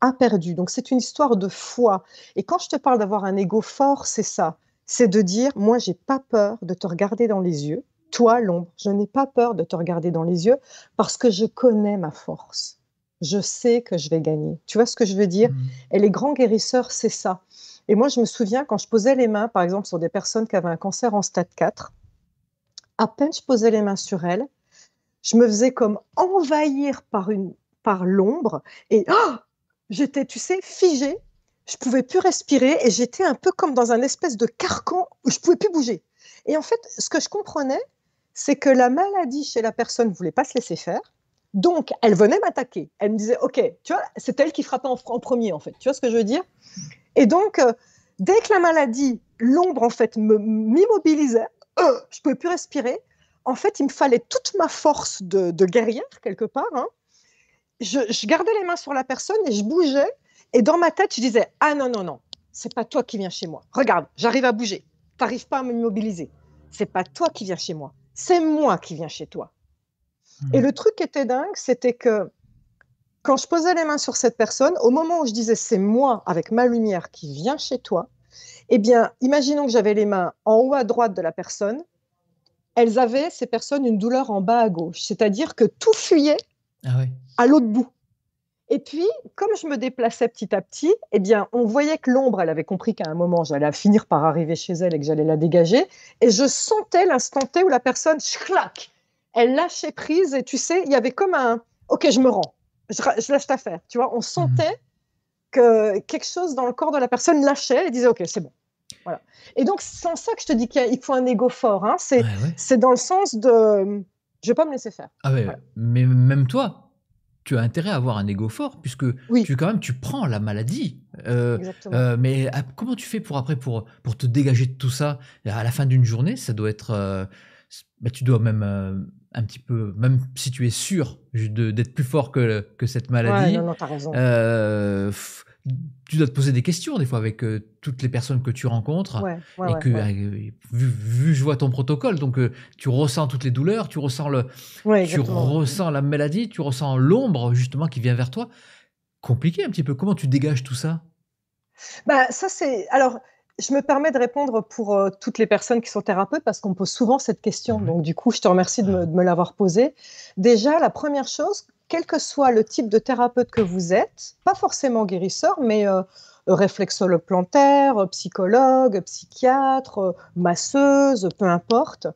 a perdu. Donc c'est une histoire de foi. Et quand je te parle d'avoir un ego fort, c'est ça. C'est de dire, moi, j'ai pas peur de te regarder dans les yeux. Toi, l'ombre, je n'ai pas peur de te regarder dans les yeux parce que je connais ma force. Je sais que je vais gagner. Tu vois ce que je veux dire mmh. Et les grands guérisseurs, c'est ça. Et moi, je me souviens quand je posais les mains, par exemple, sur des personnes qui avaient un cancer en stade 4, à peine je posais les mains sur elle, je me faisais comme envahir par une par l'ombre et oh j'étais, tu sais, figée. Je pouvais plus respirer et j'étais un peu comme dans un espèce de carcan où je pouvais plus bouger. Et en fait, ce que je comprenais, c'est que la maladie chez la personne ne voulait pas se laisser faire. Donc, elle venait m'attaquer. Elle me disait, OK, tu vois, c'est elle qui frappait en, premier, en fait. Tu vois ce que je veux dire Et donc, euh, dès que la maladie, l'ombre, en fait, m'immobilisait, euh, je pouvais plus respirer. En fait, il me fallait toute ma force de, guerrière quelque part. Hein. Je, gardais les mains sur la personne et je bougeais. Et dans ma tête, je disais Ah non, non, non, c'est pas toi qui viens chez moi. Regarde, j'arrive à bouger. T'arrives pas à m'immobiliser mobiliser. C'est pas toi qui viens chez moi. C'est moi qui viens chez toi. Hmm. Et le truc qui était dingue, c'était que quand je posais les mains sur cette personne, au moment où je disais C'est moi avec ma lumière qui viens chez toi, eh bien, imaginons que j'avais les mains en haut à droite de la personne. Elles avaient, ces personnes, une douleur en bas à gauche. C'est-à-dire que tout fuyait ah à l'autre bout. Et puis, comme je me déplaçais petit à petit, eh bien, on voyait que l'ombre, elle avait compris qu'à un moment, j'allais finir par arriver chez elle et que j'allais la dégager. Et je sentais l'instant T où la personne, clac, elle lâchait prise. Et tu sais, il y avait comme un OK, je me rends, je, lâche ta faire. Tu vois, on sentait mhm. que quelque chose dans le corps de la personne lâchait et disait OK, c'est bon, et donc, c'est en ça que je te dis qu'il faut un ego fort. Hein, c'est dans le sens de je vais pas me laisser faire. Ah mais même toi, tu as intérêt à avoir un ego fort puisque tu quand même tu prends la maladie. Euh, euh, mais ah, comment tu fais pour après pour pour te dégager de tout ça à la fin d'une journée Ça doit être, euh, bah, tu dois même un petit peu, même si tu es sûr d'être plus fort que que cette maladie. non, non, raison tu dois te poser des questions des fois avec euh, toutes les personnes que tu rencontres et que euh, vu, je vois ton protocole donc euh, tu ressens toutes les douleurs tu ressens le tu ressens la maladie tu ressens l'ombre justement qui vient vers toi compliqué un petit peu comment tu dégages tout ça bah ça c'est alors je me permets de répondre pour toutes les personnes qui sont thérapeutes parce qu'on pose souvent cette question. Donc, du coup, je te remercie de me, me l'avoir posée. Déjà, la première chose, quel que soit le type de thérapeute que vous êtes, pas forcément guérisseur, mais euh, réflexologue plantaire, psychologue, psychiatre, euh, masseuse, peu importe,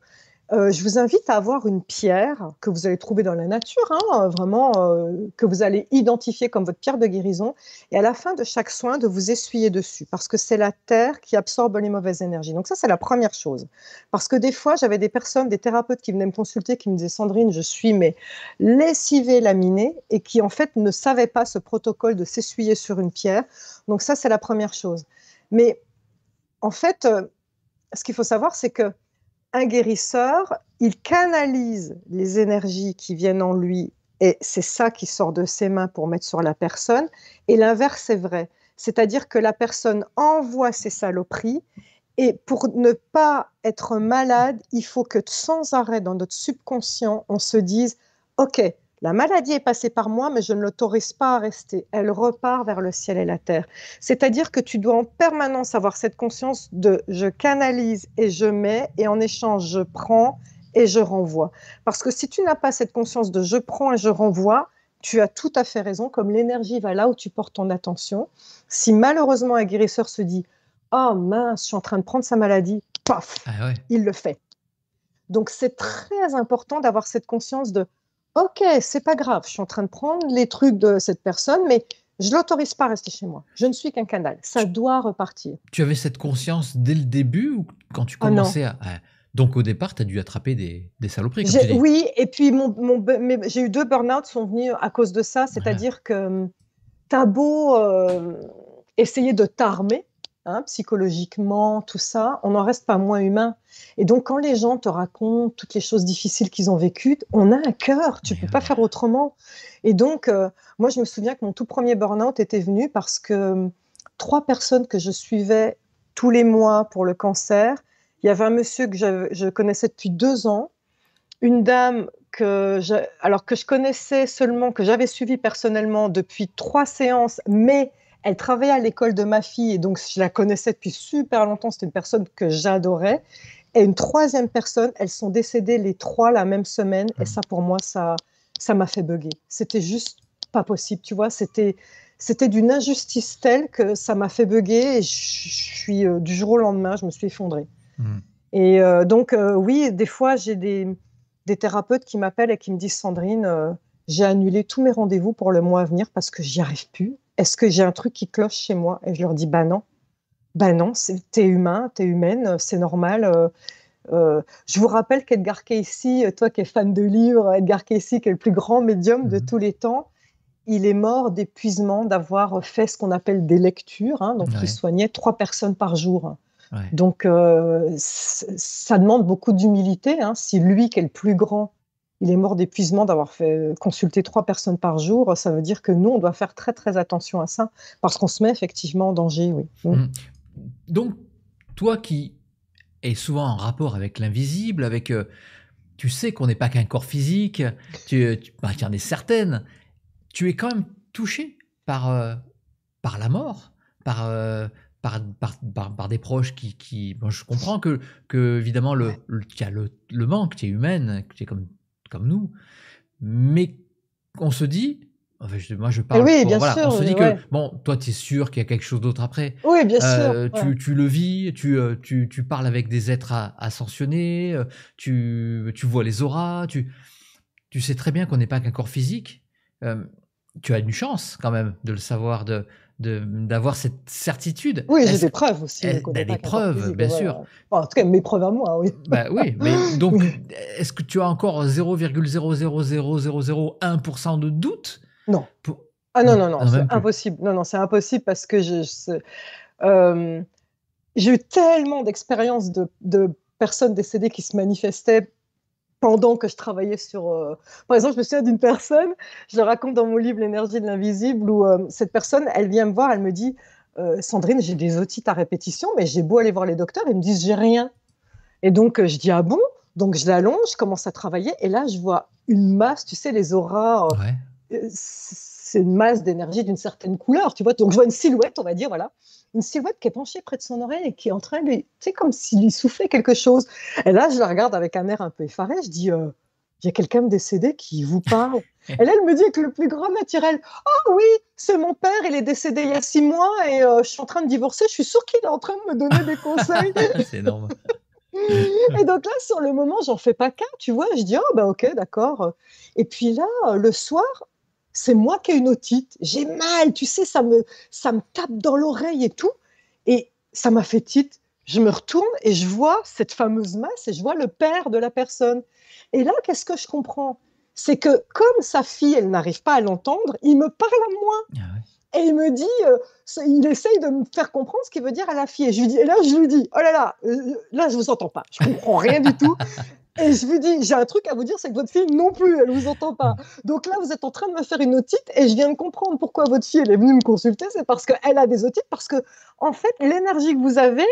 euh, je vous invite à avoir une pierre que vous allez trouver dans la nature, hein, euh, vraiment, euh, que vous allez identifier comme votre pierre de guérison, et à la fin de chaque soin, de vous essuyer dessus, parce que c'est la terre qui absorbe les mauvaises énergies. Donc ça, c'est la première chose. Parce que des fois, j'avais des personnes, des thérapeutes qui venaient me consulter, qui me disaient, Sandrine, je suis mais lessivée, laminée, et qui en fait ne savaient pas ce protocole de s'essuyer sur une pierre. Donc ça, c'est la première chose. Mais en fait, ce qu'il faut savoir, c'est que un guérisseur, il canalise les énergies qui viennent en lui et c'est ça qui sort de ses mains pour mettre sur la personne. Et l'inverse est vrai. C'est-à-dire que la personne envoie ses saloperies et pour ne pas être malade, il faut que sans arrêt dans notre subconscient, on se dise, OK, la maladie est passée par moi, mais je ne l'autorise pas à rester. Elle repart vers le ciel et la terre. C'est-à-dire que tu dois en permanence avoir cette conscience de je canalise et je mets, et en échange, je prends et je renvoie. Parce que si tu n'as pas cette conscience de je prends et je renvoie, tu as tout à fait raison, comme l'énergie va là où tu portes ton attention. Si malheureusement un guérisseur se dit Oh mince, je suis en train de prendre sa maladie, paf, ah il le fait. Donc c'est très important d'avoir cette conscience de Ok, c'est pas grave, je suis en train de prendre les trucs de cette personne, mais je l'autorise pas à rester chez moi. Je ne suis qu'un canal. Ça doit repartir. Tu avais cette conscience dès le début ou quand tu ah, commençais à, Donc au départ, tu as dû attraper des, des saloperies. Oui, et puis mon, j'ai eu deux burn-out sont venus à cause de ça. C'est-à-dire que hum, as beau euh, essayer de t'armer, Hein, psychologiquement, tout ça, on n'en reste pas moins humain. Et donc, quand les gens te racontent toutes les choses difficiles qu'ils ont vécues, on a un cœur, tu ne peux pas faire autrement. Et donc, euh, moi, je me souviens que mon tout premier burn-out était venu parce que euh, trois personnes que je suivais tous les mois pour le cancer, il y avait un monsieur que je, connaissais depuis deux ans, une dame que alors que je connaissais seulement, que j'avais suivi personnellement depuis trois séances, mais elle travaillait à l'école de ma fille et donc je la connaissais depuis super longtemps. C'était une personne que j'adorais. Et une troisième personne, elles sont décédées les trois la même semaine. Et mmh. ça, pour moi, ça, ça m'a fait bugger. C'était juste pas possible, tu vois. C'était, c'était d'une injustice telle que ça m'a fait bugger. Et je, suis euh, du jour au lendemain, je me suis effondrée. Mmh. Et euh, donc, euh, oui, des fois, j'ai des, des thérapeutes qui m'appellent et qui me disent Sandrine, j'ai annulé tous mes rendez-vous pour le mois à venir parce que j'y arrive plus est-ce que j'ai un truc qui cloche chez moi Et je leur dis, bah non, bah non, t'es humain, t'es humaine, c'est normal. Euh, euh, je vous rappelle qu'Edgar Casey, toi qui es fan de livres, Edgar Casey qui est le plus grand médium de mhm. tous les temps, il est mort d'épuisement d'avoir fait ce qu'on appelle des lectures. Hein. donc, il soignait trois personnes par jour. Donc, euh, ça demande beaucoup d'humilité. Hein. si lui, qui est le plus grand, il est mort d'épuisement d'avoir fait euh, consulter trois personnes par jour. Ça veut dire que nous, on doit faire très très attention à ça parce qu'on se met effectivement en danger. Oui. Mm. Mm. Donc, toi qui es souvent en rapport avec l'invisible, avec, euh, tu sais qu'on n'est pas qu'un corps physique, tu, bah, en es certaine. Tu es quand même touché par euh, par la mort, par par, des proches qui... qui... je comprends que, que évidemment, le, y a le, le manque, tu es humaine, tu es comme comme nous, mais on se dit, en moi, je parle. Oui, bien sûr, on se dit que bon, toi, tu es sûr qu'il y a quelque chose d'autre après. Oui, bien euh, sûr. Tu, le vis, euh, tu, tu, parles avec des êtres ascensionnés, euh, tu, tu vois les auras, tu, tu sais très bien qu'on n'est pas qu'un corps physique. tu as une chance quand même de le savoir, de, d'avoir cette certitude. Oui, j'ai des preuves aussi. des preuves, bien sûr. en tout cas, mes preuves à moi, oui. Bah, oui, mais donc, est-ce que tu as encore 0,00001% de doute Non. Ah non, non, non, ah, c'est impossible. Non, non, c'est impossible parce que euh, j'ai eu tellement d'expériences de personnes décédées qui se manifestaient pendant que je travaillais sur... Euh, par exemple, je me souviens d'une personne, je raconte dans mon livre L'énergie de l'invisible, où euh, cette personne, elle vient me voir, elle me dit, euh, Sandrine, j'ai des otites à répétition, mais j'ai beau aller voir les docteurs, ils me disent, j'ai rien. Et donc, je dis, ah bon Donc, je l'allonge, je commence à travailler, et là, je vois une masse, tu sais, les auras... C'est une masse d'énergie d'une certaine couleur, tu vois. Donc, je vois une silhouette, on va dire, voilà une silhouette qui est penchée près de son oreille et qui est en train de, tu sais, comme s'il lui soufflait quelque chose. Et là, je la regarde avec un air un peu effaré, je dis, euh, il y a quelqu'un décédé qui vous parle. et là, elle me dit avec le plus grand naturel, oh oui, c'est mon père, il est décédé il y a six mois et euh, je suis en train de divorcer, je suis sûre qu'il est en train de me donner des conseils. Ah, c'est énorme. Et donc là, sur le moment, j'en fais pas qu'un, tu vois. Je dis, oh, bah ok, d'accord. Et puis là, euh, le soir, c'est moi qui ai une otite, j'ai mal, tu sais, ça me, ça me tape dans l'oreille et tout. Et ça m'a fait titre. Je me retourne et je vois cette fameuse masse et je vois le père de la personne. Et là, qu'est-ce que je comprends C'est que comme sa fille, elle n'arrive pas à l'entendre, il me parle à moi. Ah et il me dit, euh, il essaye de me faire comprendre ce qu'il veut dire à la fille. Et, je dis, là, je lui dis, oh là là, euh, là, je vous entends pas, je comprends rien du tout. Et je vous dis, j'ai un truc à vous dire, c'est que votre fille non plus, elle vous entend pas. Donc là, vous êtes en train de me faire une otite et je viens de comprendre pourquoi votre fille elle est venue me consulter, c'est parce qu'elle a des otites, parce que en fait, l'énergie que vous avez,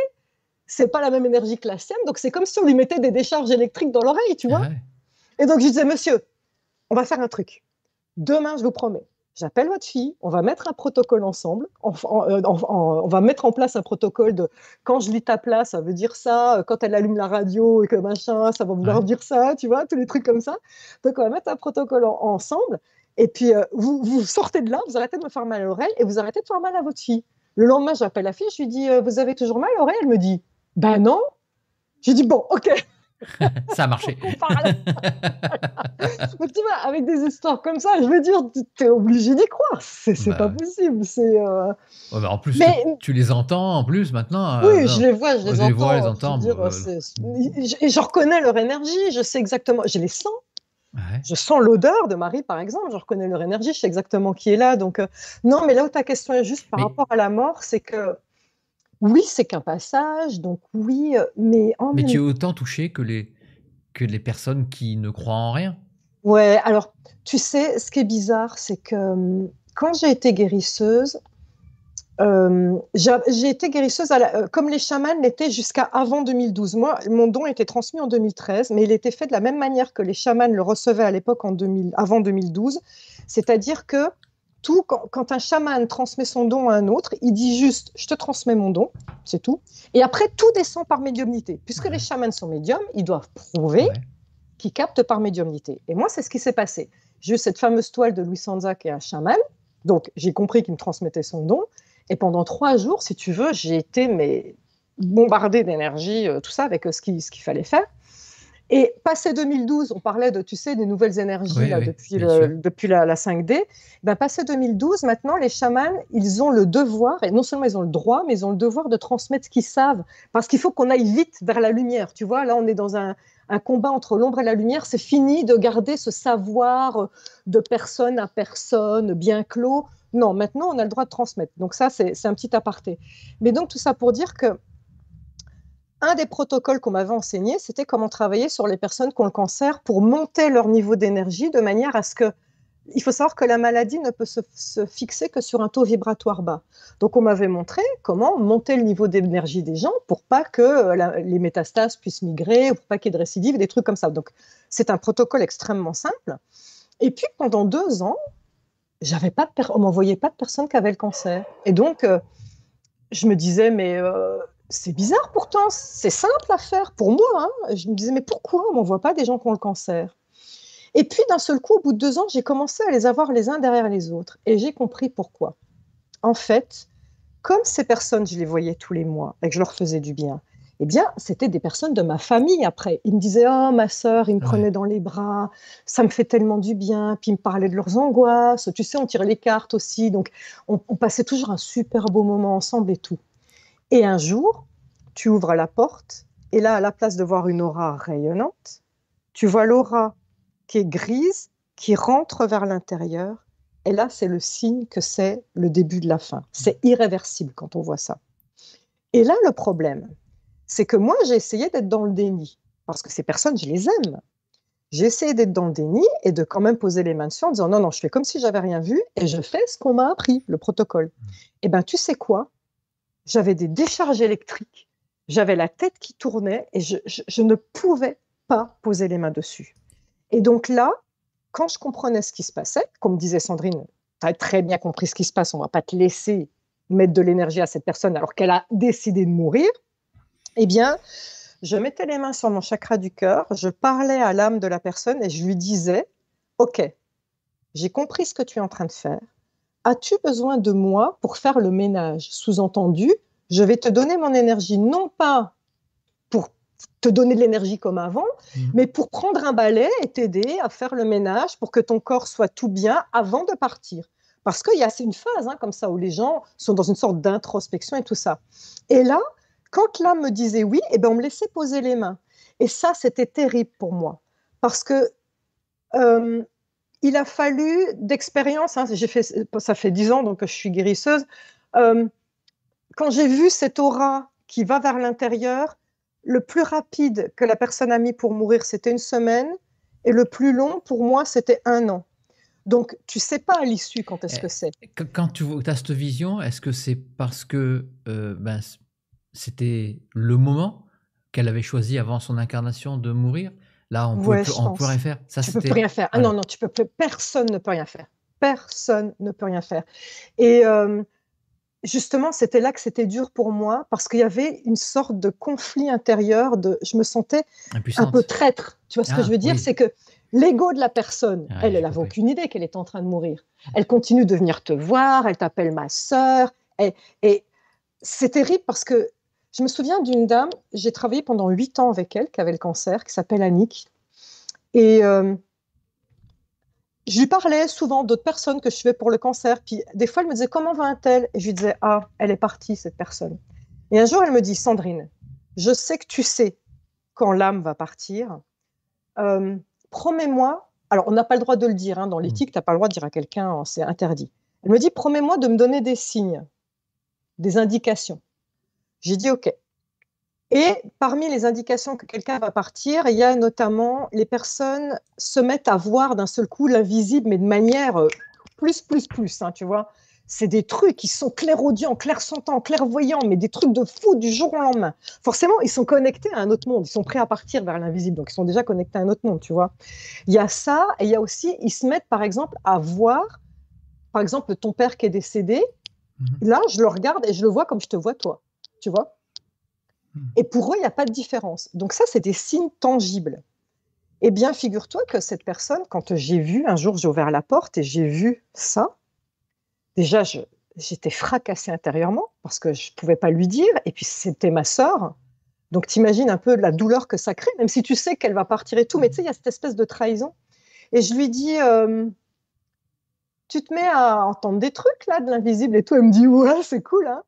c'est pas la même énergie que la sienne. Donc c'est comme si on lui mettait des décharges électriques dans l'oreille, tu vois. Et donc je disais, monsieur, on va faire un truc. Demain, je vous promets, j'appelle votre fille, on va mettre un protocole ensemble, euh, on, va mettre en place un protocole de quand je lis ta place, ça veut dire ça, euh, quand elle allume la radio et que machin, ça va vouloir dire ça, tu vois, tous les trucs comme ça. Donc on va mettre un protocole ensemble, et puis euh, vous, sortez de là, vous arrêtez de me faire mal à l'oreille et vous arrêtez de faire mal à votre fille. Le lendemain, j'appelle la fille, je lui dis, vous avez toujours mal à l'oreille Elle me dit, ben non. J'ai dit, bon, ok ça a marché. avec des histoires comme ça, je veux dire, tu es obligé d'y croire. C'est pas bah. possible. C'est. Euh, en plus, tu, les entends en plus maintenant. Oui, euh, je les vois, je les, entends. je, reconnais leur énergie. Je sais exactement. Je les sens. Je sens l'odeur de Marie, par exemple, je reconnais leur énergie, je sais exactement qui est là. Donc, euh, non, mais là où ta question est juste par rapport à la mort, c'est que oui, c'est qu'un passage, donc oui, euh, mais en Mais tu es autant touché que les, que les personnes qui ne croient en rien. Ouais, alors tu sais, ce qui est bizarre, c'est que hum, quand j'ai été guérisseuse, hum, j'ai été guérisseuse euh, comme les chamans l'étaient jusqu'à avant 2012. Moi, mon don était transmis en 2013, mais il était fait de la même manière que les chamans le recevaient à l'époque en 2000, avant 2012, c'est-à-dire que tout, quand, un chaman transmet son don à un autre, il dit juste je te transmets mon don, c'est tout. Et après, tout descend par médiumnité. Puisque les chamans sont médiums, ils doivent prouver qu'ils captent par médiumnité. Et moi, c'est ce qui s'est passé. J'ai eu cette fameuse toile de Louis Sanza qui est un chaman. Donc, j'ai compris qu'il me transmettait son don. Et pendant trois jours, si tu veux, j'ai été mais, bombardée d'énergie, euh, tout ça, avec euh, ce ce qu'il fallait faire. Et passé 2012, on parlait de, tu sais, des nouvelles énergies depuis, la, 5D. Ben, passé 2012, maintenant, les chamans, ils ont le devoir, et non seulement ils ont le droit, mais ils ont le devoir de transmettre ce qu'ils savent, parce qu'il faut qu'on aille vite vers la lumière. Tu vois, là, on est dans un combat entre l'ombre et la lumière. C'est fini de garder ce savoir de personne à personne, bien clos. Non, maintenant, on a le droit de transmettre. Donc ça, c'est un petit aparté. Mais donc tout ça pour dire que un des protocoles qu'on m'avait enseigné, c'était comment travailler sur les personnes qui ont le cancer pour monter leur niveau d'énergie de manière à ce que. Il faut savoir que la maladie ne peut se, fixer que sur un taux vibratoire bas. Donc, on m'avait montré comment monter le niveau d'énergie des gens pour pas que euh, les métastases puissent migrer, pour pas qu'il y ait de récidive, des trucs comme ça. Donc, c'est un protocole extrêmement simple. Et puis, pendant deux ans, j'avais pas, on m'envoyait pas de personnes qui avaient le cancer. Et donc, euh, je me disais, mais euh, c'est bizarre pourtant, c'est simple à faire pour moi. Hein. Je me disais, mais pourquoi on voit pas des gens qui ont le cancer Et puis d'un seul coup, au bout de deux ans, j'ai commencé à les avoir les uns derrière les autres et j'ai compris pourquoi. En fait, comme ces personnes, je les voyais tous les mois et que je leur faisais du bien, eh bien, c'était des personnes de ma famille après. Ils me disaient Oh, ma soeur ils me prenaient dans les bras, ça me fait tellement du bien. Puis ils me parlaient de leurs angoisses. Tu sais, on tirait les cartes aussi. Donc, on passait toujours un super beau moment ensemble et tout. Et un jour, tu ouvres la porte, et là, à la place de voir une aura rayonnante, tu vois l'aura qui est grise, qui rentre vers l'intérieur, et là, c'est le signe que c'est le début de la fin. C'est irréversible quand on voit ça. Et là, le problème, c'est que moi, j'ai essayé d'être dans le déni, parce que ces personnes, je les aime. J'ai essayé d'être dans le déni et de quand même poser les mains dessus en disant non, non, je fais comme si j'avais rien vu et je fais ce qu'on m'a appris, le protocole. Mmh. Eh bien, tu sais quoi j'avais des décharges électriques, j'avais la tête qui tournait et je, ne pouvais pas poser les mains dessus. Et donc là, quand je comprenais ce qui se passait, comme disait Sandrine, tu as très bien compris ce qui se passe, on va pas te laisser mettre de l'énergie à cette personne alors qu'elle a décidé de mourir, eh bien, je mettais les mains sur mon chakra du cœur, je parlais à l'âme de la personne et je lui disais, OK, j'ai compris ce que tu es en train de faire, As-tu besoin de moi pour faire le ménage Sous-entendu, je vais te donner mon énergie, non pas pour te donner de l'énergie comme avant, mhm. mais pour prendre un balai et t'aider à faire le ménage pour que ton corps soit tout bien avant de partir. Parce qu'il y a une phase hein, comme ça où les gens sont dans une sorte d'introspection et tout ça. Et là, quand l'âme me disait oui, eh ben on me laissait poser les mains. Et ça, c'était terrible pour moi. Parce que euh, il a fallu d'expérience. Hein, j'ai fait, ça fait dix ans donc je suis guérisseuse. Euh, quand j'ai vu cette aura qui va vers l'intérieur, le plus rapide que la personne a mis pour mourir, c'était une semaine, et le plus long pour moi, c'était un an. Donc, tu sais pas à l'issue quand est-ce que eh, c'est. Eh, quand tu as cette vision, est-ce que c'est parce que euh, ben, c'était le moment qu'elle avait choisi avant son incarnation de mourir Là, on peut, rien faire. Ça, tu peux plus rien faire. Ah non, non, tu peux plus... Personne ne peut rien faire. Personne ne peut rien faire. Et euh, justement, c'était là que c'était dur pour moi parce qu'il y avait une sorte de conflit intérieur. De, je me sentais un peu traître. Tu vois ce que ah, je veux dire, c'est que l'ego de la personne, ah, elle, elle n'avait aucune idée qu'elle est en train de mourir. Elle continue de venir te voir. Elle t'appelle ma sœur. Et, et c'est terrible parce que je me souviens d'une dame, j'ai travaillé pendant huit ans avec elle, qui avait le cancer, qui s'appelle Annick. Et euh, je lui parlais souvent d'autres personnes que je suivais pour le cancer. Puis des fois, elle me disait Comment va t » Et je lui disais Ah, elle est partie, cette personne. Et un jour, elle me dit Sandrine, je sais que tu sais quand l'âme va partir. Euh, promets-moi, alors on n'a pas le droit de le dire, hein, dans l'éthique, tu n'as pas le droit de dire à quelqu'un, c'est interdit. Elle me dit Promets-moi de me donner des signes, des indications. J'ai dit OK. Et parmi les indications que quelqu'un va partir, il y a notamment les personnes se mettent à voir d'un seul coup l'invisible, mais de manière euh, plus, plus, plus, hein, tu vois. C'est des trucs qui sont clairaudients, clairsentants, clairvoyants, mais des trucs de fou du jour au lendemain. Forcément, ils sont connectés à un autre monde, ils sont prêts à partir vers l'invisible, donc ils sont déjà connectés à un autre monde, tu vois. Il y a ça, et il y a aussi, ils se mettent par exemple à voir, par exemple, ton père qui est décédé. Mmh. Là, je le regarde et je le vois comme je te vois toi tu vois. Hmm. Et pour eux, il n'y a pas de différence. Donc ça, c'est des signes tangibles. Eh bien, figure-toi que cette personne, quand j'ai vu, un jour, j'ai ouvert la porte et j'ai vu ça, déjà, j'étais fracassée intérieurement parce que je ne pouvais pas lui dire. Et puis, c'était ma sœur. Donc, t'imagines un peu la douleur que ça crée, même si tu sais qu'elle va partir et tout. Mais tu sais, il y a cette espèce de trahison. Et je lui dis... Euh, tu te mets à entendre des trucs là, de l'invisible et tout. Elle me dit ouais, c'est cool. Hein.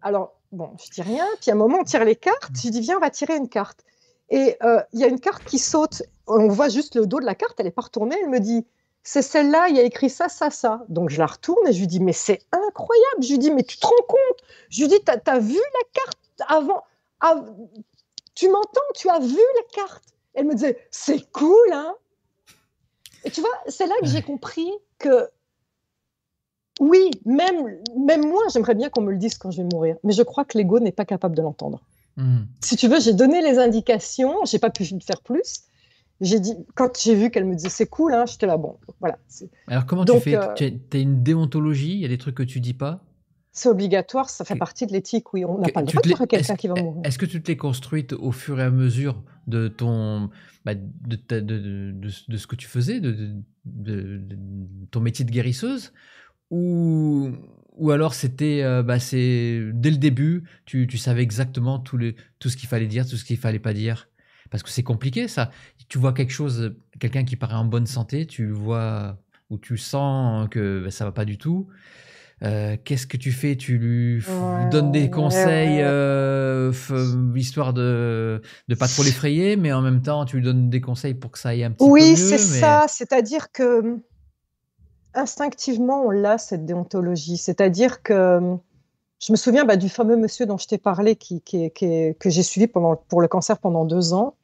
Alors Bon, je dis rien. Puis à un moment, on tire les cartes. Je mm. dis, viens, on va tirer une carte. Et euh, il y a une carte qui saute. On voit juste le dos de la carte. Elle est pas retournée. Elle me dit, c'est celle-là, il y a écrit ça, ça, ça. Donc je la retourne et je lui dis, mais c'est incroyable. Je lui dis, mais tu te rends compte Je lui dis, t'as as vu la carte avant, avant ah, Tu m'entends Tu as vu la carte Elle me disait, c'est cool, hein Et tu vois, c'est là que j'ai compris que oui, même, même moi, j'aimerais bien qu'on me le dise quand je vais mourir, mais je crois que l'ego n'est pas capable de l'entendre. Hmm. Si tu veux, j'ai donné les indications, j'ai pas pu faire plus. J'ai dit, quand j'ai vu qu'elle me disait c'est cool, hein, j'étais là, bon, voilà. Alors comment tu fais euh, Tu as une déontologie, il y a des trucs que tu dis pas c'est obligatoire, ça fait partie de l'éthique, oui. On n'a pas le droit de quelqu'un qui va mourir. Est-ce que tu te l'es construite au fur et à mesure de ton, bah, de, ce que tu faisais, de, ton métier de guérisseuse ou alors c'était euh, bah, dès le début tu, savais exactement tout ce qu'il fallait dire tout ce qu'il fallait pas dire parce que c'est compliqué ça tu vois quelque chose quelqu'un qui paraît en bonne santé tu vois ou tu sens que bah, ça va pas du tout euh, qu'est-ce que tu fais Tu lui donnes des conseils euh, histoire de ne pas trop l'effrayer, mais en même temps, tu lui donnes des conseils pour que ça aille un petit peu mieux. Oui, c'est ça. C'est-à-dire que instinctivement, on l'a, cette déontologie. C'est-à-dire que euh, je me souviens bah, du fameux monsieur dont je t'ai parlé, qui, que j'ai suivi pendant, pour le cancer pendant deux ans.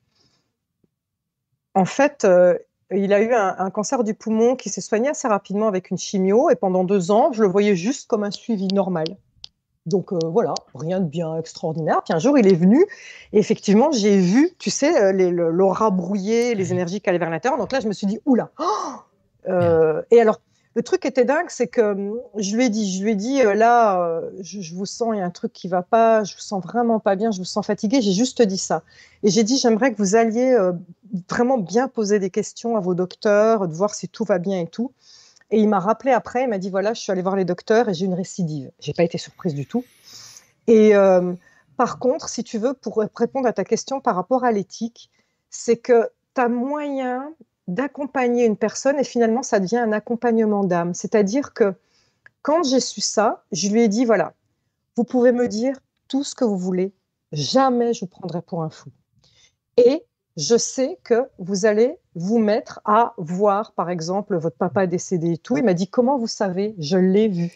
En fait, euh, il a eu un, cancer du poumon qui s'est soigné assez rapidement avec une chimio, et pendant deux ans, je le voyais juste comme un suivi normal. Donc euh, voilà, rien de bien extraordinaire. Puis un jour, il est venu, et effectivement, j'ai vu, tu sais, l'aura brouillée, les énergies qu'elle Donc là, je me suis dit, oula, oh, et alors, le truc était dingue, c'est que hum, je lui ai dit, je lui ai dit, euh, là, euh, je, vous sens, il y a un truc qui va pas, je vous sens vraiment pas bien, je vous sens fatiguée. » j'ai juste dit ça. Et j'ai dit, j'aimerais que vous alliez euh, vraiment bien poser des questions à vos docteurs, de voir si tout va bien et tout. Et il m'a rappelé après, il m'a dit, voilà, je suis allée voir les docteurs et j'ai une récidive. J'ai pas été surprise du tout. Et par contre, si tu veux, pour répondre à ta question par rapport à l'éthique, c'est que tu as moyen d'accompagner une personne et finalement ça devient un accompagnement d'âme. C'est-à-dire que quand j'ai su ça, je lui ai dit voilà, vous pouvez me dire tout ce que vous voulez, jamais je vous prendrai pour un fou. Et je sais que vous allez vous mettre à voir, par exemple, votre papa décédé et tout. Il m'a dit comment vous savez Je l'ai vu.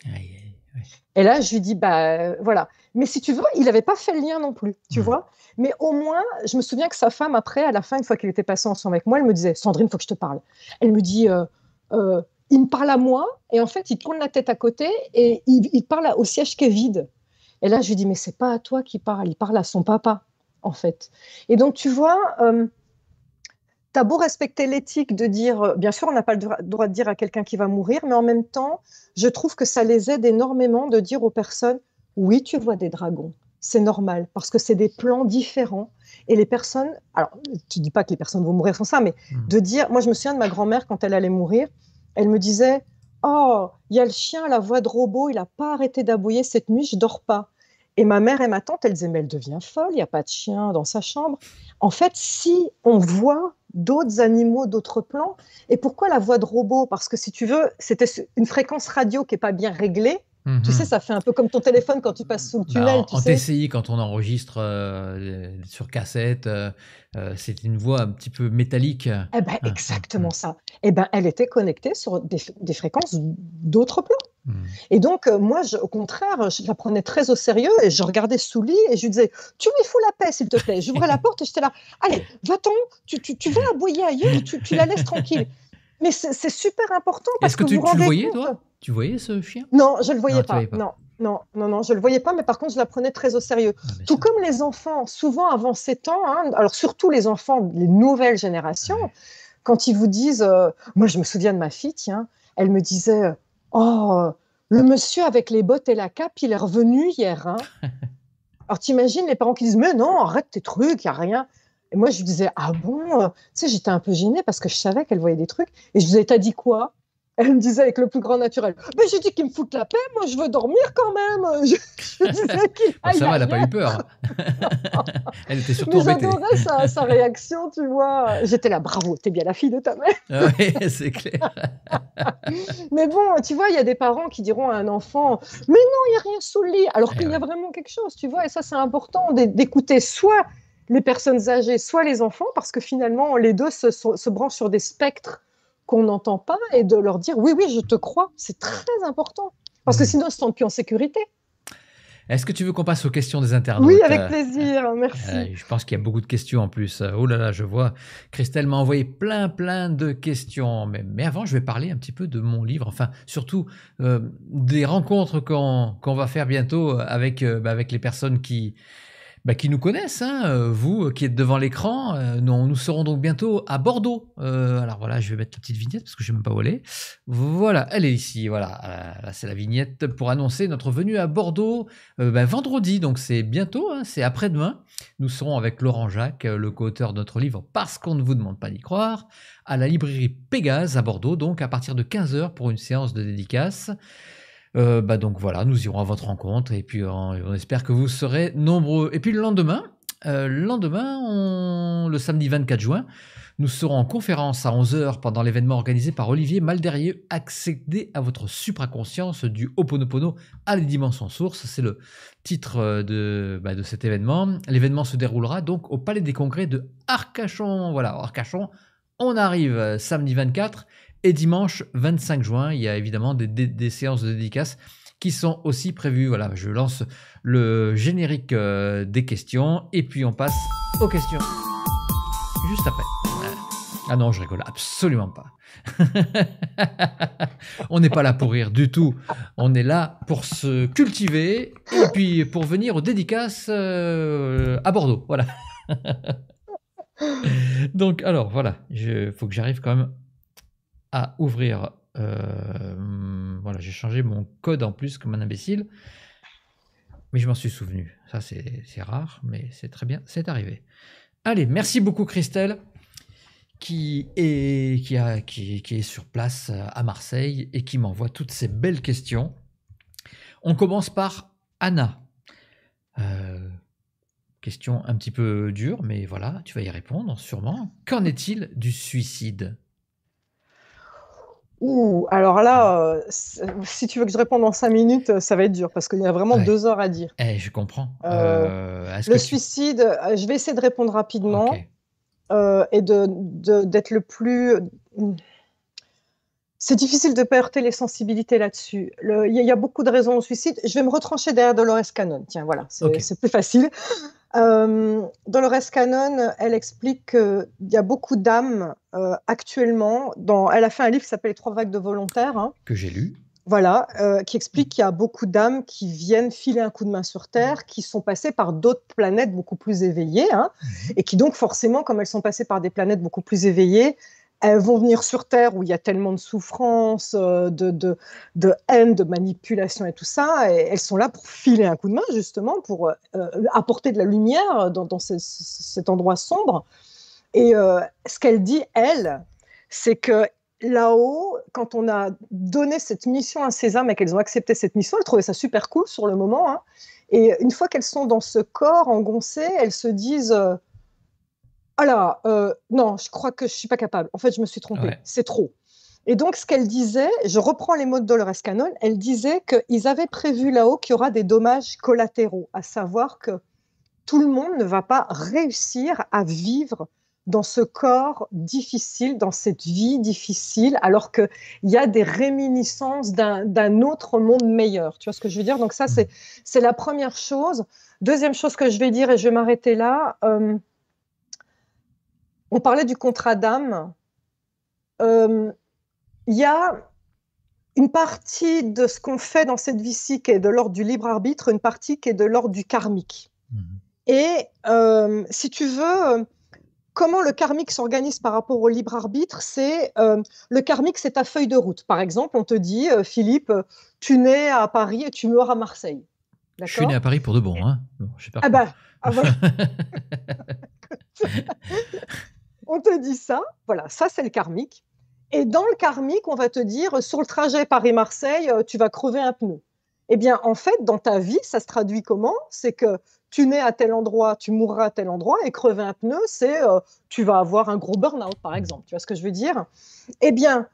Et là, je lui dis bah euh, voilà. Mais si tu veux, il n'avait pas fait le lien non plus, tu hmm. vois. Mais au moins, je me souviens que sa femme, après, à la fin, une fois qu'il était passé ensemble avec moi, elle me disait Sandrine, il faut que je te parle. Elle me dit euh, euh, Il me parle à moi, et en fait, il tourne la tête à côté, et il, parle au siège qui est vide. Et là, je lui dis Mais c'est pas à toi qu'il parle, il parle à son papa, en fait. Et donc, tu vois. Euh, T'as beau respecter l'éthique de dire, euh, bien sûr, on n'a pas le droit de dire à quelqu'un qui va mourir, mais en même temps, je trouve que ça les aide énormément de dire aux personnes, oui, tu vois des dragons. C'est normal parce que c'est des plans différents et les personnes. Alors, tu dis pas que les personnes vont mourir sans ça, mais hmm. de dire. Moi, je me souviens de ma grand-mère quand elle allait mourir, elle me disait Oh, il y a le chien à la voix de robot, il n'a pas arrêté d'aboyer cette nuit, je dors pas. Et ma mère et ma tante, elles aimaient. elle devient folle, il n'y a pas de chien dans sa chambre. En fait, si on voit d'autres animaux, d'autres plans, et pourquoi la voix de robot Parce que si tu veux, c'était une fréquence radio qui n'est pas bien réglée tu mhm. sais, ça fait un peu comme ton téléphone quand tu passes sous le tunnel. en, bah, TCI, quand on enregistre euh, sur cassette, euh, euh, c'est une voix un petit peu métallique. Eh ben, ah, exactement ah, ah. ça. Eh ben, elle était connectée sur des, fréquences d'autres plans. Hmm. Et donc, moi, au contraire, je la prenais très au sérieux et je regardais sous lit et je lui disais Tu lui fous la paix, s'il te plaît. J'ouvrais la porte et j'étais là Allez, va-t'en, tu, tu, vas aboyer ailleurs, tu, tu la laisses tranquille. Mais c'est super important parce que, tu, vous rendez voyais, tu voyais ce chien Non, je le voyais pas. Non, non, non, non, je le voyais pas, mais par contre, je la prenais très au sérieux. Ah, Tout comme les enfants, souvent avant 7 ans, hein, alors surtout les enfants les nouvelles générations, quand ils vous disent, euh, moi je me souviens de ma fille, tiens, elle me disait, oh, le ah. monsieur avec les bottes et la cape, il est revenu hier. Hein. Alors, alors imagines les parents qui disent, mais non, arrête tes trucs, il n'y a rien. Et moi je disais, ah bon, euh, tu sais, j'étais un peu gênée parce que je savais qu'elle voyait des trucs. Et je disais, t'as dit quoi elle me disait avec le plus grand naturel Mais j'ai dit qu'il me foute la paix, moi je veux dormir quand même. Je, disais qu'il. Ah, ça va, elle n'a pas eu peur. elle était surtout Mais j'adorais sa, réaction, tu vois. J'étais là, bravo, t'es bien la fille de ta mère. Ah oui, c'est clair. mais bon, tu vois, il y a des parents qui diront à un enfant Mais non, il n'y a rien sous le lit, alors eh qu'il y a vraiment quelque chose, tu vois. Et ça, c'est important d'écouter soit les personnes âgées, soit les enfants, parce que finalement, les deux se, se branchent sur des spectres qu'on n'entend pas et de leur dire oui, oui, je te crois. C'est très important. Parce que mm. sinon, ils ne se plus en sécurité. Est-ce que tu veux qu'on passe aux questions des internautes Oui, avec plaisir, euh, merci. je pense qu'il y a beaucoup de questions en plus. Oh là là, je vois. Christelle m'a envoyé plein, plein de questions. Mais, avant, je vais parler un petit peu de mon livre. Enfin, surtout euh, des rencontres qu'on va faire bientôt avec, euh, bah, avec les personnes qui, bah, qui nous connaissent, hein, euh, vous euh, qui êtes devant l'écran. Euh, nous, serons donc bientôt à Bordeaux. alors voilà, je vais mettre la petite vignette parce que je ne même pas voler. Voilà, elle est ici. Voilà, c'est la vignette pour annoncer notre venue à Bordeaux ben, vendredi. Donc c'est bientôt, hein, c'est après-demain. Nous serons avec Laurent Jacques, le co-auteur de notre livre Parce qu'on ne vous demande pas d'y croire, à la librairie Pégase à Bordeaux, donc à partir de 15h pour une séance de dédicace. Euh, bah, donc voilà, nous irons à votre rencontre et puis euh, on espère que vous serez nombreux. Et puis le lendemain, euh, le lendemain, le samedi 24 juin, nous serons en conférence à 11h pendant l'événement organisé par Olivier Malderieux. Accédez à votre supraconscience du Hoponopono à les dimensions sources. C'est le titre de, bah, de cet événement. L'événement se déroulera donc au Palais des Congrès de Arcachon. Voilà, Arcachon, on arrive samedi 24 et dimanche 25 juin, il y a évidemment des, séances de dédicaces qui sont aussi prévues. Voilà, je lance le générique euh, des questions et puis on passe aux questions juste après. Ah non, je rigole absolument pas. on n'est pas là pour rire du tout. On est là pour se cultiver et puis pour venir aux dédicaces euh, à Bordeaux. Voilà. Donc, alors, voilà, il faut que j'arrive quand même à ouvrir. Euh, voilà, j'ai changé mon code en plus comme un imbécile. Mais je m'en suis souvenu. Ça, c'est rare, mais c'est très bien, c'est arrivé. Allez, merci beaucoup Christelle, qui est, qui, a, qui, est sur place euh, à Marseille et qui m'envoie toutes ces belles questions. On commence par Anna. Euh, question un petit peu dure, mais voilà, tu vas y répondre sûrement. Qu'en est-il du suicide Ouh, alors là, euh, si tu veux que je réponde en cinq minutes, euh, ça va être dur parce qu'il y a vraiment deux heures à dire. Eh, je comprends. Euh, le suicide, je vais essayer de répondre rapidement et d'être de, le plus. C'est difficile de pas heurter les sensibilités là-dessus. Il y, a beaucoup de raisons au suicide. Je vais me retrancher derrière Dolores Cannon. Tiens, voilà, c'est plus facile. Euh, Dolores Cannon, elle explique qu'il y a beaucoup d'âmes euh, actuellement. Dans, elle a fait un livre qui s'appelle Les trois vagues de volontaires. Hein. que j'ai lu. Voilà, euh, qui explique qu'il y a beaucoup d'âmes qui viennent filer un coup de main sur Terre, mm. qui sont passées par d'autres planètes beaucoup plus éveillées, hein, mm. et qui donc forcément, comme elles sont passées par des planètes beaucoup plus éveillées, elles vont venir sur Terre où il y a tellement de souffrance, euh, de, de, de, haine, de manipulation et tout ça, et elles sont là pour filer un coup de main, justement, pour euh, euh, apporter de la lumière dans, dans cet endroit sombre. Et ce qu'elle dit, elle, c'est que là-haut, quand on a donné cette mission à ces âmes et qu'elles ont accepté cette mission, elles trouvaient ça super cool sur le moment. Hein. et une fois qu'elles sont dans ce corps engoncé, elles se disent alors, ah euh, non, je crois que je ne suis pas capable. En fait, je me suis trompée. C'est trop. Et donc, ce qu'elle disait, je reprends les mots de Dolores Cannon, elle disait qu'ils avaient prévu là-haut qu'il y aura des dommages collatéraux, à savoir que tout le monde ne va pas réussir à vivre dans ce corps difficile, dans cette vie difficile, alors qu'il y a des réminiscences d'un autre monde meilleur. Tu vois ce que je veux dire Donc ça, mm. c'est la première chose. Deuxième chose que je vais dire, et je vais m'arrêter là, euh, on parlait du contrat d'âme. Euh, il y a une partie de ce qu'on fait dans cette vie-ci qui est de l'ordre du libre arbitre, une partie qui est de l'ordre du karmique. Mhm. Et euh, si tu veux, comment le karmique s'organise par rapport au libre arbitre C'est euh, le karmique, c'est ta feuille de route. Par exemple, on te dit, Philippe, tu nais à Paris et tu meurs à Marseille. Je suis né à Paris pour de bon. Hein. pas ah bah, on te dit ça, voilà, ça c'est le karmique. Et dans le karmique, on va te dire sur le trajet Paris-Marseille, euh, tu vas crever un pneu. Eh bien, en fait, dans ta vie, ça se traduit comment C'est que tu nais à tel endroit, tu mourras à tel endroit, et crever un pneu, c'est euh, tu vas avoir un gros burn-out, par exemple. Tu vois ce que je veux dire Eh bien,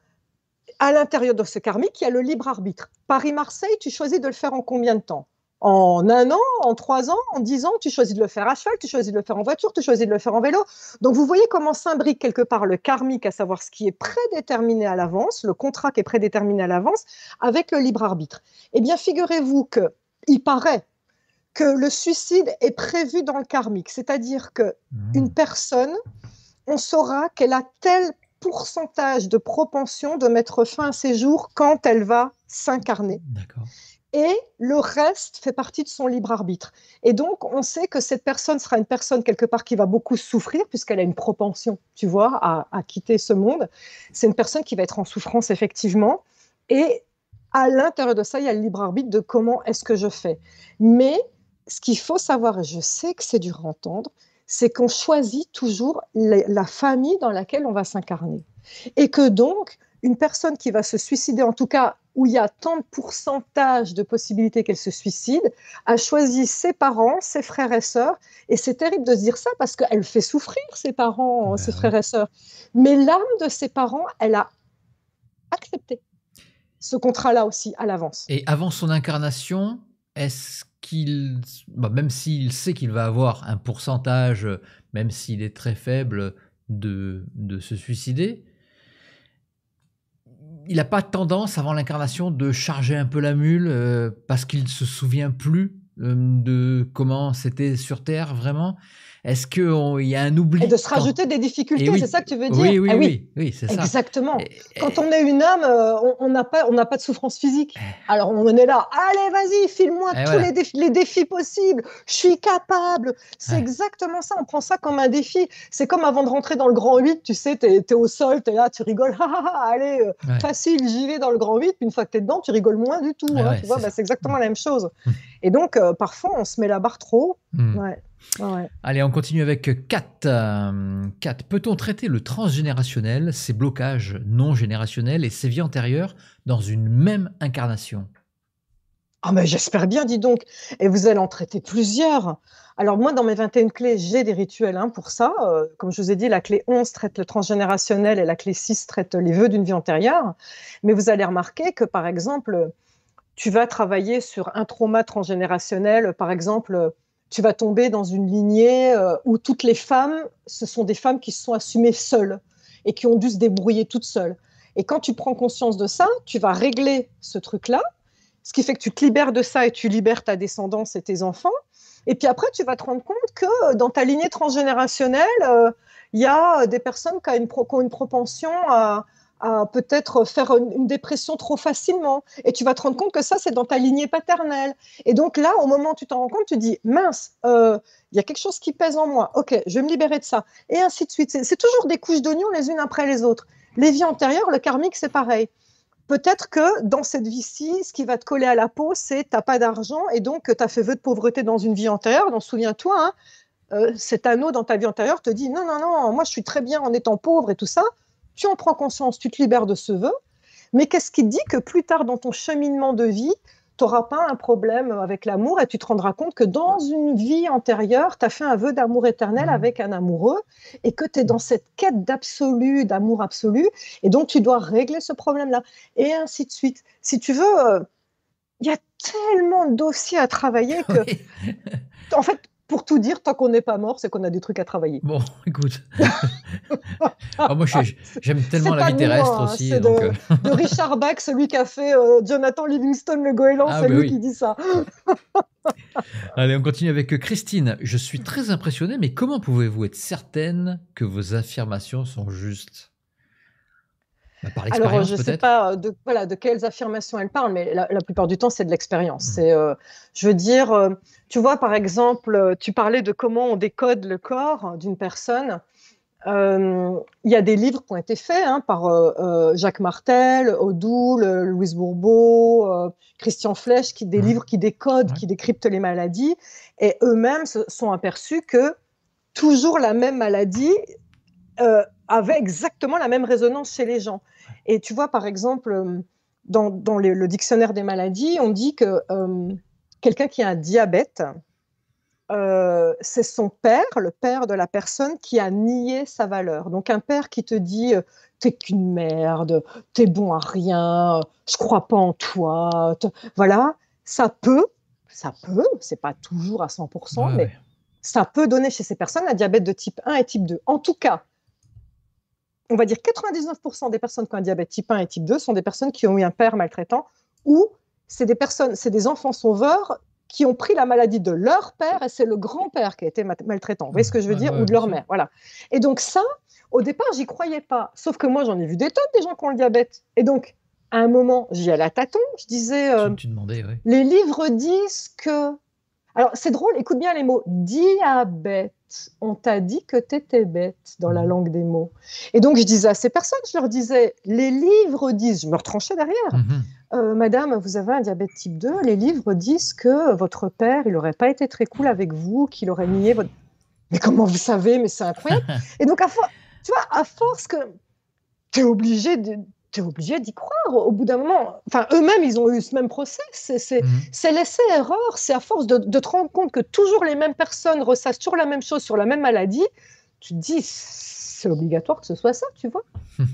à l'intérieur de ce karmique, il y a le libre arbitre. Paris-Marseille, tu choisis de le faire en combien de temps en un an, en trois ans, en dix ans, tu choisis de le faire à cheval, tu choisis de le faire en voiture, tu choisis de le faire en vélo. Donc vous voyez comment s'imbrique quelque part le karmique, à savoir ce qui est prédéterminé à l'avance, le contrat qui est prédéterminé à l'avance, avec le libre arbitre. Eh bien, figurez-vous que il paraît que le suicide est prévu dans le karmique, c'est-à-dire que mmh. une personne, on saura qu'elle a tel pourcentage de propension de mettre fin à ses jours quand elle va s'incarner. D'accord et le reste fait partie de son libre arbitre. Et donc, on sait que cette personne sera une personne quelque part qui va beaucoup souffrir, puisqu'elle a une propension, tu vois, à, quitter ce monde. C'est une personne qui va être en souffrance, effectivement. Et à l'intérieur de ça, il y a le libre arbitre de comment est-ce que je fais. Mais ce qu'il faut savoir, et je sais que c'est dur à entendre, c'est qu'on choisit toujours la famille dans laquelle on va s'incarner. Et que donc, une personne qui va se suicider, en tout cas où il y a tant de pourcentage de possibilités qu'elle se suicide, a choisi ses parents, ses frères et sœurs. Et c'est terrible de se dire ça parce qu'elle fait souffrir ses parents, ah ses ben frères et sœurs. Mais l'âme de ses parents, elle a accepté ce contrat-là aussi à l'avance. Et avant son incarnation, est-ce qu'il, bah, même s'il sait qu'il va avoir un pourcentage, même s'il est très faible, de se suicider, il n'a pas tendance, avant l'incarnation, de charger un peu la mule euh, parce qu'il ne se souvient plus euh, de comment c'était sur Terre, vraiment. Est-ce qu'il y a un oubli de se rajouter des difficultés, eh c'est ça que tu veux dire Oui, oui, eh oui. c'est ça. Exactement. Quand on est une âme, euh, on n'a pas, pas de souffrance physique. Eh. Alors on est là, allez, vas-y, file-moi tous les, défis, possibles. Je suis capable. C'est exactement ça. On prend ça comme un défi. C'est comme avant de rentrer dans le grand 8, tu sais, tu es, au sol, tu es là, tu rigoles, allez, euh, facile, j'y vais dans le grand 8. Une fois que tu es dedans, tu rigoles moins du tout. Hein, bah, c'est exactement mm. la même chose. Mm. Et donc euh, parfois on se met la barre trop. haut. Mm. Allez, on continue avec 4. 4. Euh, Peut-on traiter le transgénérationnel, ses blocages non générationnels et ses vies antérieures dans une même incarnation Ah, mais j'espère bien, dis donc. Et vous allez en traiter plusieurs. Alors, moi, dans mes 21 clés, j'ai des rituels hein, pour ça. Euh, comme je vous ai dit, la clé 11 traite le transgénérationnel et la clé 6 traite les vœux d'une vie antérieure. Mais vous allez remarquer que, par exemple, tu vas travailler sur un trauma transgénérationnel, par exemple tu vas tomber dans une lignée euh, où toutes les femmes, ce sont des femmes qui se sont assumées seules et qui ont dû se débrouiller toutes seules. Et quand tu prends conscience de ça, tu vas régler ce truc-là, ce qui fait que tu te libères de ça et tu libères ta descendance et tes enfants. Et puis après, tu vas te rendre compte que euh, dans ta lignée transgénérationnelle, euh, il y a des personnes qui qui ont une propension à, à peut-être faire une, dépression trop facilement. Et tu vas te rendre compte que ça, c'est dans ta lignée paternelle. Et donc là, au moment où tu t'en rends compte, tu dis, mince, euh, il y a quelque chose qui pèse en moi. OK, je vais me libérer de ça. Et ainsi de suite. C'est toujours des couches d'oignons les unes après les autres. Les vies antérieures, le karmique, c'est pareil. Peut-être que dans cette vie-ci, ce qui va te coller à la peau, c'est tu n'as pas d'argent et donc tu as fait vœu de pauvreté dans une vie antérieure. Donc souviens-toi, hein, euh, cet anneau dans ta vie antérieure te dit non, non, non, moi je suis très bien en étant pauvre et tout ça. Tu en prends conscience, tu te libères de ce vœu. Mais qu'est-ce qui te dit que plus tard dans ton cheminement de vie, tu n'auras pas un problème avec l'amour et tu te rendras compte que dans une vie antérieure, tu as fait un vœu d'amour éternel mmh. avec un amoureux et que tu es dans cette quête d'absolu, d'amour absolu, et donc tu dois régler ce problème-là, et ainsi de suite. Si tu veux, euh, il y a tellement de dossiers à travailler que, en fait, pour tout dire, tant qu'on n'est pas mort, c'est qu'on a des trucs à travailler. Bon, écoute. Ah, moi, ah, j'aime tellement la vie terrestre hein, aussi. donc... Euh. de, Richard Bach, celui qui a fait euh, Jonathan Livingstone le goéland, ah, c'est bah lui qui dit ça. Allez, on continue avec euh, Christine. Je suis très impressionnée, mais comment pouvez-vous être certaine que vos affirmations sont justes bah, Alors, euh, je ne sais pas euh, de, voilà, de quelles affirmations elle parle, mais la, plupart du temps, c'est de l'expérience. Mmh. Euh, je veux dire, tu vois, par exemple, tu parlais de comment on décode le corps d'une personne. Il y a des livres qui ont été faits hein, par Jacques Martel, Odoul, Louise Bourbeau, Christian Flech, qui, des mmh. livres qui décodent, qui décryptent les maladies, et eux-mêmes se sont aperçus que toujours la même maladie avait exactement la même résonance chez les gens. Et tu vois, par exemple, euh, dans, le, dictionnaire des maladies, on dit que euh, quelqu'un qui a un diabète, euh, c'est son père, le père de la personne, qui a nié sa valeur. Donc un père qui te dit t'es qu'une merde, t'es bon à rien, je crois pas en toi, voilà, ça peut, ça peut, c'est pas toujours à 100%, mais ça peut donner chez ces personnes un diabète de type 1 et type 2. En tout cas, on va dire 99% des personnes qui ont un diabète type 1 et type 2 sont des personnes qui ont eu un père maltraitant ou c'est des personnes, c'est des enfants sauveurs qui ont pris la maladie de leur père et c'est le grand-père qui a été maltraitant. Vous voyez ce que je veux dire Ou de leur mère. Voilà. Et donc ça, au départ, j'y croyais pas. Sauf que moi, j'en ai vu des tonnes des gens qui ont le diabète. Et donc, à un moment, j'y allais à tâtons. Je disais, tu, euh, demandais, les livres disent que alors, c'est drôle, écoute bien les mots. Diabète. On t'a dit que t'étais bête dans la mm. langue des mots. Et donc, je disais à ces personnes, je leur disais, les livres disent, je me retranchais derrière, mm-hmm. euh, Madame, vous avez un diabète type 2, les livres disent que votre père, il n'aurait pas été très cool avec vous, qu'il aurait nié votre... Mais comment vous savez Mais c'est incroyable. Et donc, à force, tu vois, à force que t'es es obligé de tu es obligé d'y croire au bout d'un moment. Enfin, eux-mêmes, ils ont eu ce même procès. C'est l'essai-erreur. Mhm. C'est à force de, te rendre compte que toujours les mêmes personnes ressassent toujours la même chose sur la même maladie. Tu te dis, c'est obligatoire que ce soit ça, tu vois.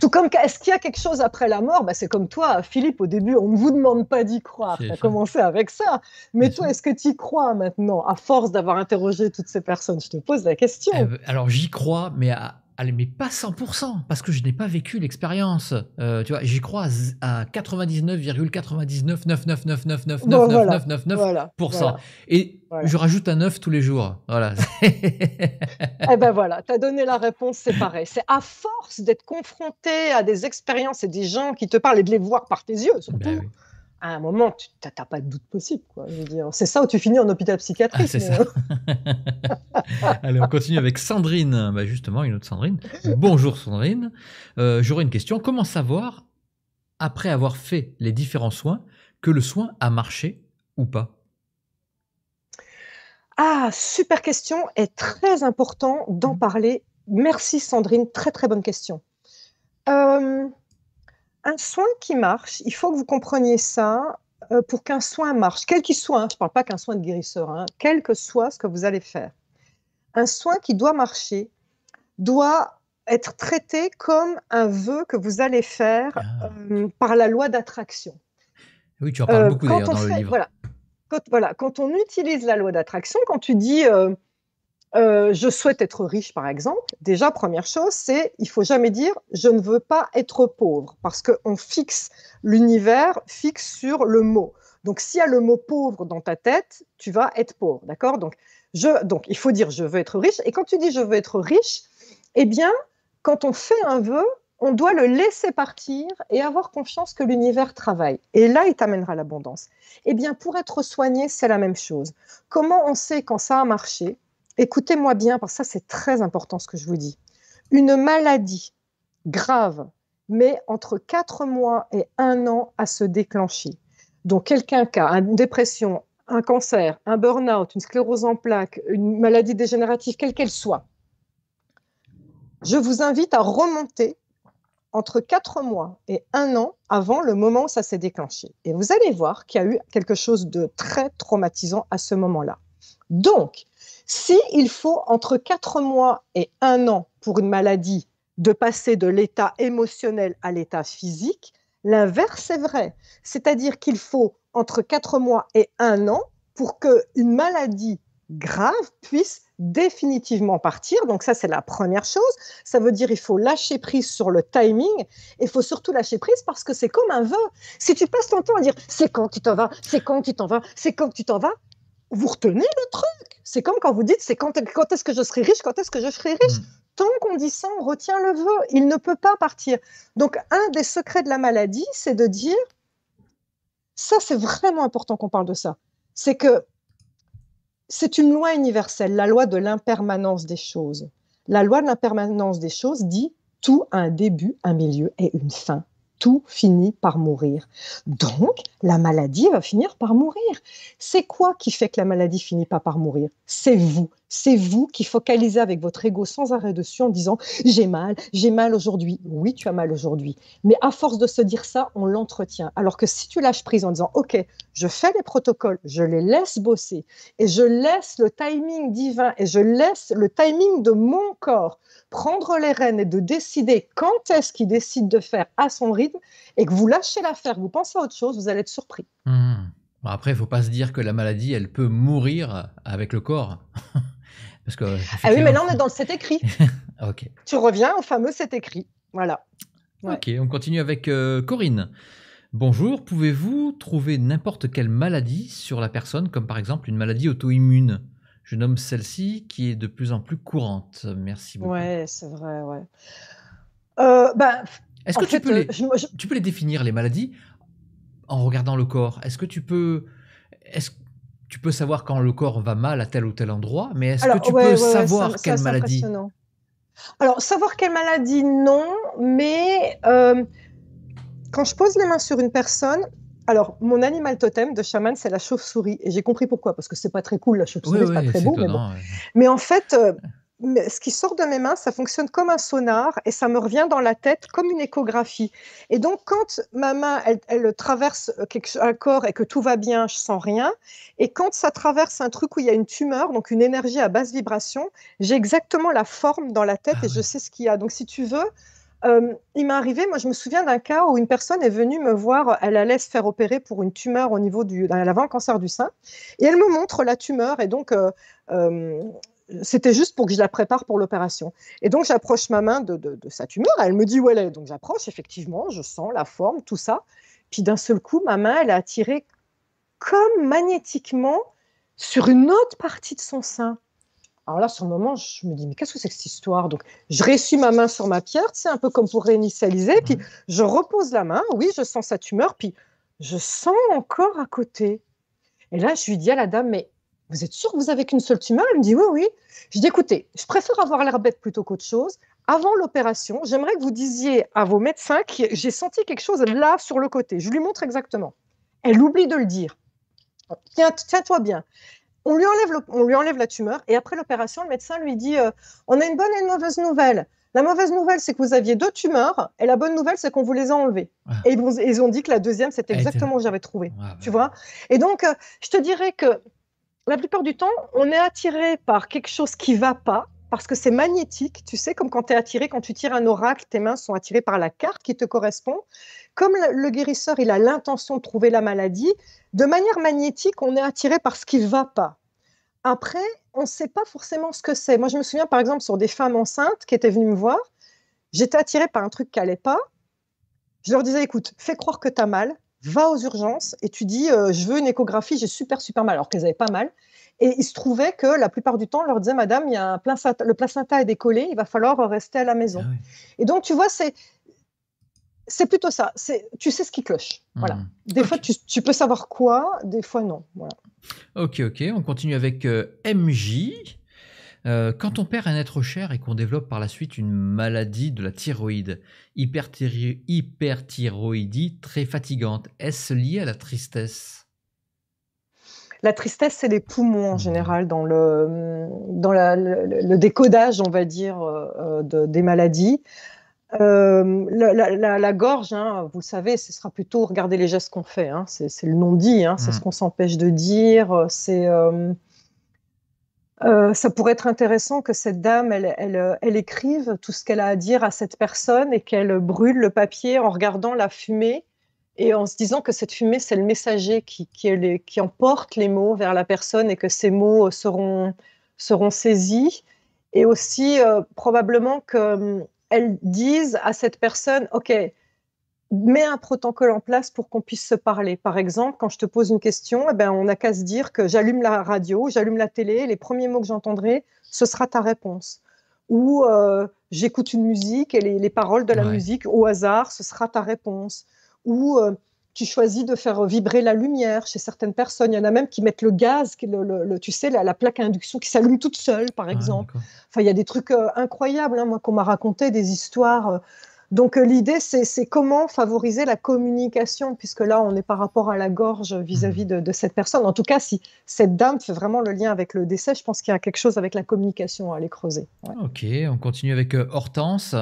Tout comme, est-ce qu'il y a quelque chose après la mort bah, C'est comme toi, Philippe, au début, on ne vous demande pas d'y croire. Tu as commencé avec ça. Mais toi, est-ce que tu y crois maintenant, à force d'avoir interrogé toutes ces personnes Je te pose la question. Eh ben, alors, j'y crois, mais à Allez, mais pas 100%, parce que je n'ai pas vécu l'expérience. Euh, tu vois, j'y crois à 99,9999999999%. Et je rajoute un 9 tous les jours. Voilà. eh ben voilà, tu as donné la réponse, c'est pareil. C'est à force d'être confronté à des expériences et des gens qui te parlent et de les voir par tes yeux, surtout. Ben à un moment, tu n'as pas de doute possible. c'est ça où tu finis en hôpital psychiatrique. Ah, c'est ça. Allez, on continue avec Sandrine. Bah, justement, une autre Sandrine. Bonjour Sandrine. Euh, j'aurais une question. Comment savoir, après avoir fait les différents soins, que le soin a marché ou pas Ah, super question et très important d'en mmh. parler. Merci Sandrine, très très bonne question. Euh, un soin qui marche, il faut que vous compreniez ça euh, pour qu'un soin marche, quel qu'il soit, hein, je ne parle pas qu'un soin de guérisseur, hein, quel que soit ce que vous allez faire. Un soin qui doit marcher doit être traité comme un vœu que vous allez faire ah. euh, par la loi d'attraction. Oui, tu en parles euh, beaucoup d'ailleurs dans le livre. Voilà quand, on utilise la loi d'attraction, quand tu dis euh, je souhaite être riche, par exemple, déjà, première chose, c'est il faut jamais dire je ne veux pas être pauvre, parce qu'on fixe l'univers, fixe sur le mot. Donc, s'il y a le mot pauvre dans ta tête, tu vas être pauvre, d'accord donc, je, donc, il faut dire je veux être riche. Et quand tu dis je veux être riche, eh bien, quand on fait un vœu, on doit le laisser partir et avoir confiance que l'univers travaille. Et là, il t'amènera l'abondance. Eh bien, pour être soigné, c'est la même chose. Comment on sait quand ça a marché Écoutez-moi bien, parce que ça c'est très important ce que je vous dis. Une maladie grave met entre 4 mois et 1 an à se déclencher. Donc quelqu'un qui a une dépression, un cancer, un burn-out, une sclérose en plaques, une maladie dégénérative, quelle qu'elle soit, je vous invite à remonter entre 4 mois et 1 an avant le moment où ça s'est déclenché. Et vous allez voir qu'il y a eu quelque chose de très traumatisant à ce moment-là. Donc, si il faut entre quatre mois et un an pour une maladie de passer de l'état émotionnel à l'état physique, l'inverse est vrai. C'est-à-dire qu'il faut entre quatre mois et un an pour qu'une maladie grave puisse définitivement partir. Donc ça, c'est la première chose. Ça veut dire qu'il faut lâcher prise sur le timing. Il faut surtout lâcher prise parce que c'est comme un vœu. Si tu passes ton temps à dire c'est quand tu t'en vas, c'est quand tu t'en vas, c'est quand tu t'en vas, vous retenez le truc. C'est comme quand vous dites, c'est quand, est-ce que je serai riche, quand est-ce que je serai riche. Mm. Tant qu'on dit ça, on retient le vœu. Il ne peut pas partir. Donc, un des secrets de la maladie, c'est de dire, ça, c'est vraiment important qu'on parle de ça. C'est que c'est une loi universelle, la loi de l'impermanence des choses. La loi de l'impermanence des choses dit tout a un début, un milieu et une fin tout finit par mourir. Donc, la maladie va finir par mourir. C'est quoi qui fait que la maladie finit pas par mourir C'est vous, c'est vous qui focalisez avec votre ego sans arrêt dessus en disant j'ai mal, j'ai mal aujourd'hui. Oui, tu as mal aujourd'hui. Mais à force de se dire ça, on l'entretient. Alors que si tu lâches prise en disant ok, je fais les protocoles, je les laisse bosser et je laisse le timing divin et je laisse le timing de mon corps prendre les rênes et de décider quand est-ce qu'il décide de faire à son rythme et que vous lâchez l'affaire, vous pensez à autre chose, vous allez être surpris. Mmh. après, il faut pas se dire que la maladie, elle peut mourir avec le corps. ah oui, mais là, on est dans le écrit. Ok. Tu reviens au fameux cet écrit. Voilà. Ok, on continue avec euh, Corinne. Bonjour, pouvez-vous trouver n'importe quelle maladie sur la personne, comme par exemple une maladie auto-immune Je nomme celle-ci qui est de plus en plus courante. Merci beaucoup. Ouais, c'est vrai, ouais. ben, Est-ce que tu, peux les, euh, tu peux les définir, les maladies, en regardant le corps Est-ce que tu peux. Est-ce tu peux savoir quand le corps va mal à tel ou tel endroit, mais est-ce que tu peux savoir quelle maladie Alors, savoir quelle maladie, non, mais euh, quand je pose les mains sur une personne, alors mon animal totem de chaman, c'est la chauve-souris, et j'ai compris pourquoi, parce que c'est pas très cool la chauve-souris, c'est pas très beau, mais, bon. mais, en fait, euh, ce qui sort de mes mains, ça fonctionne comme un sonar et ça me revient dans la tête comme une échographie. Et donc, quand ma main, elle, traverse euh, un corps et que tout va bien, je sens rien. Et quand ça traverse un truc où il y a une tumeur, donc une énergie à basse vibration, j'ai exactement la forme dans la tête ah et je sais ce qu'il y a. Donc, si tu veux, euh, il m'est arrivé, moi je me souviens d'un cas où une personne est venue me voir, elle allait se faire opérer pour une tumeur au niveau du, elle avait un cancer du sein, et elle me montre la tumeur, et donc euh, c'était juste pour que je la prépare pour l'opération. Et donc, j'approche ma main de, sa tumeur, elle me dit où elle Donc, j'approche, effectivement, je sens la forme, tout ça. Puis d'un seul coup, ma main, elle a attiré comme magnétiquement sur une autre partie de son sein. Alors là, sur le moment, je me dis, mais qu'est-ce que c'est que cette histoire Donc, je réessuie ma main sur ma pierre, c'est un peu comme pour réinitialiser, puis je repose la main, oui, je sens sa tumeur, puis je sens encore à côté. Et là, je lui dis à la dame, mais vous êtes sûr que vous avez qu'une seule tumeur Elle me dit Oui, oui. Je dis Écoutez, je préfère avoir l'air bête plutôt qu'autre chose. Avant l'opération, j'aimerais que vous disiez à vos médecins que j'ai senti quelque chose là sur le côté. Je lui montre exactement. Elle oublie de le dire. Tiens, tiens-toi bien. On lui, enlève on lui enlève la tumeur et après l'opération, le médecin lui dit euh, On a une bonne et une mauvaise nouvelle. La mauvaise nouvelle, c'est que vous aviez deux tumeurs, et la bonne nouvelle, c'est qu'on vous les a enlevées. Ah. Et ils, ont dit que la deuxième, c'était exactement où j'avais trouvé. Ah, bah tu vois Et donc, euh, je te dirais que la plupart du temps, on est attiré par quelque chose qui va pas, parce que c'est magnétique, tu sais, comme quand tu es attiré, quand tu tires un oracle, tes mains sont attirées par la carte qui te correspond. Comme le guérisseur, il a l'intention de trouver la maladie, de manière magnétique, on est attiré par ce qui va pas. Après, on ne sait pas forcément ce que c'est. Moi, je me souviens par exemple sur des femmes enceintes qui étaient venues me voir, j'étais attirée par un truc qui n'allait pas. Je leur disais, écoute, fais croire que tu as mal, va aux urgences et tu dis euh, je veux une échographie, j'ai super super mal, alors qu'elles avaient pas mal. Et il se trouvait que la plupart du temps, on leur disait madame, il y a un placenta, le placenta est décollé, il va falloir rester à la maison. Ah et donc tu vois, c'est c'est plutôt ça. C'est tu sais ce qui cloche. Voilà. Hmm. Des fois tu, peux savoir quoi, des fois non. Ok ok, on continue avec euh, MJ. Euh, quand on perd un être cher et qu'on développe par la suite une maladie de la thyroïde, hyperthyroïdie très fatigante, est-ce lié à la tristesse la tristesse, c'est les poumons en mmh. général dans le, mmh, dans le, décodage, on va dire, euh, euh, des maladies. la, gorge, hein, vous le savez, ce sera plutôt regarder les gestes qu'on fait. Hein, c'est, le non-dit, hein, c'est mmh. ce qu'on s'empêche de dire. C'est euh, ça pourrait être intéressant que cette dame, euh, elle, écrive tout ce qu'elle a à dire à cette personne et qu'elle brûle le papier en regardant la fumée et en se disant que cette fumée, c'est le messager qui, emporte les mots vers la personne et que ces mots seront, saisis. Et aussi, euh, probablement qu'elle hum, dise à cette personne, OK, mets un protocole en place pour qu'on puisse se parler. Par exemple, quand je te pose une question, eh ben, on n'a qu'à se dire que j'allume la radio, j'allume la télé, les premiers mots que j'entendrai, ce sera ta réponse. Ou euh, j'écoute une musique et les, paroles de la musique au hasard, ce sera ta réponse. Ou euh, tu choisis de faire vibrer la lumière chez certaines personnes. Il y en a même qui mettent le gaz, le, le, tu sais, la, plaque à induction qui s'allume toute seule, par ah, exemple. enfin, il y a des trucs euh, incroyables. Hein. moi, qu'on m'a raconté des histoires donc euh, l'idée, c'est comment favoriser la communication, puisque là, on est par rapport à la gorge vis-à-vis mhm. de, cette personne. En tout cas, si cette dame fait vraiment le lien avec le décès, je pense qu'il y a quelque chose avec la communication à aller creuser. Ok, on continue avec euh, Hortense.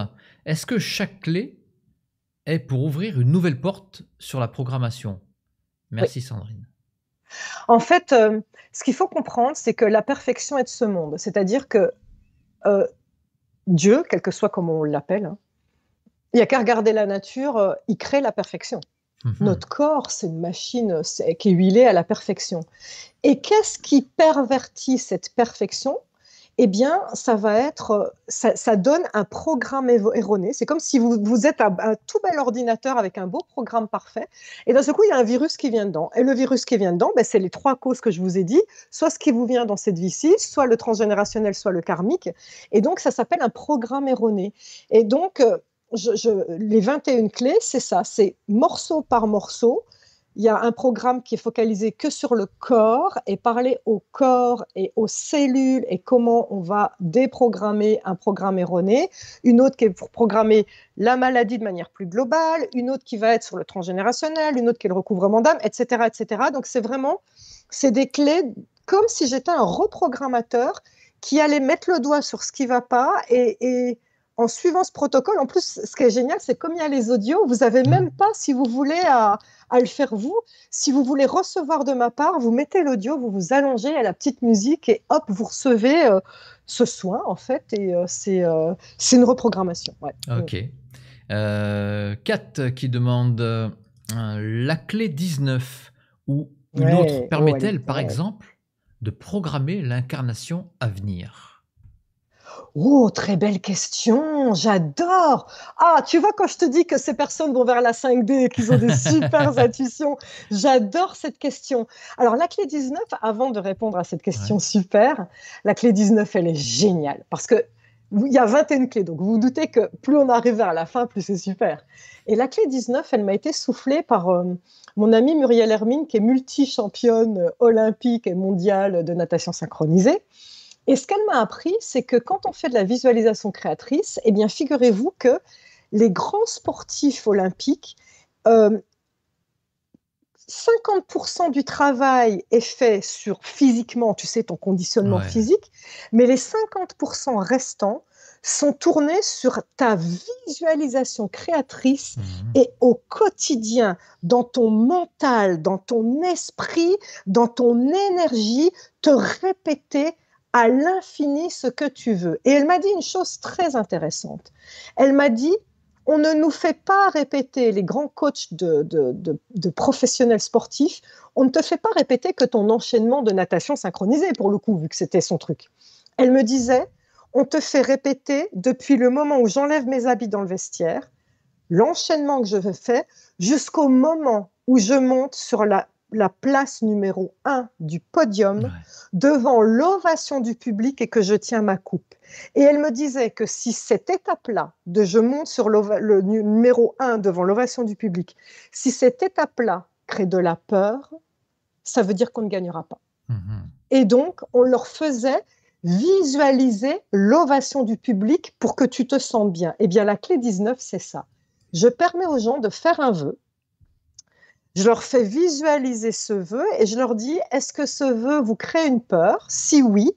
Est-ce que chaque clé est pour ouvrir une nouvelle porte sur la programmation Merci Sandrine. En fait, euh, ce qu'il faut comprendre, c'est que la perfection est de ce monde. C'est-à-dire que Dieu, quel que soit comment on l'appelle, hein, il n'y a qu'à regarder la nature, euh, il crée la perfection. Mhm. Notre corps, c'est une machine qui est huilée à la perfection. Et qu'est-ce qui pervertit cette perfection eh bien, ça va être, ça, donne un programme erroné. C'est comme si vous, vous êtes un, tout bel ordinateur avec un beau programme parfait, et d'un seul coup, il y a un virus qui vient dedans. Et le virus qui vient dedans, ben, c'est les trois causes que je vous ai dit, soit ce qui vous vient dans cette vie-ci, soit le transgénérationnel, soit le karmique. Et donc, ça s'appelle un programme erroné. Et donc, euh, je, les 21 clés, c'est ça, c'est morceau par morceau. Il y a un programme qui est focalisé que sur le corps et parler au corps et aux cellules et comment on va déprogrammer un programme erroné. Une autre qui est pour programmer la maladie de manière plus globale, une autre qui va être sur le transgénérationnel, une autre qui est le recouvrement d'âme, etc., etc. Donc c'est vraiment, c'est des clés comme si j'étais un reprogrammateur qui allait mettre le doigt sur ce qui ne va pas et en suivant ce protocole, en plus, ce qui est génial, c'est comme il y a les audios, vous n'avez mm. même pas, si vous voulez, à, le faire vous. Si vous voulez recevoir de ma part, vous mettez l'audio, vous vous allongez à la petite musique et hop, vous recevez euh, ce soin, en fait. Et euh, euh, c'est une reprogrammation. Mm. Ok. Kat qui demande la clé 19 ou une autre permet-elle, par exemple, de programmer l'incarnation à venir Oh, très belle question, j'adore. Ah, tu vois quand je te dis que ces personnes vont vers la 5D et qu'ils ont des super intuitions, j'adore cette question. Alors la clé 19, avant de répondre à cette question super, la clé 19, elle est géniale parce que il y a 21 clés, donc vous vous doutez que plus on arrive vers la fin, plus c'est super. Et la clé 19, elle m'a été soufflée par euh, mon amie Muriel Hermine, qui est multi-championne olympique et mondiale de natation synchronisée. Et ce qu'elle m'a appris, c'est que quand on fait de la visualisation créatrice, eh bien, figurez-vous que les grands sportifs olympiques, 50% euh, du travail est fait sur physiquement, tu sais, ton conditionnement physique, mais les 50% restants sont tournés sur ta visualisation créatrice mmh. et au quotidien, dans ton mental, dans ton esprit, dans ton énergie, te répéter à l'infini ce que tu veux. Et elle m'a dit une chose très intéressante. Elle m'a dit, on ne nous fait pas répéter, les grands coachs de, professionnels sportifs, on ne te fait pas répéter que ton enchaînement de natation synchronisée, pour le coup, vu que c'était son truc. Elle me disait, on te fait répéter depuis le moment où j'enlève mes habits dans le vestiaire, l'enchaînement que je faire jusqu'au moment où je monte sur la la place numéro 1 du podium devant l'ovation du public et que je tiens ma coupe. Et elle me disait que si cette étape-là, de je monte sur le numéro un devant l'ovation du public, si cette étape-là crée de la peur, ça veut dire qu'on ne gagnera pas. Mhm. Et donc, on leur faisait visualiser l'ovation du public pour que tu te sentes bien. Eh bien, la clé 19, c'est ça. Je permets aux gens de faire un vœu je leur fais visualiser ce vœu et je leur dis, est-ce que ce vœu vous crée une peur Si oui,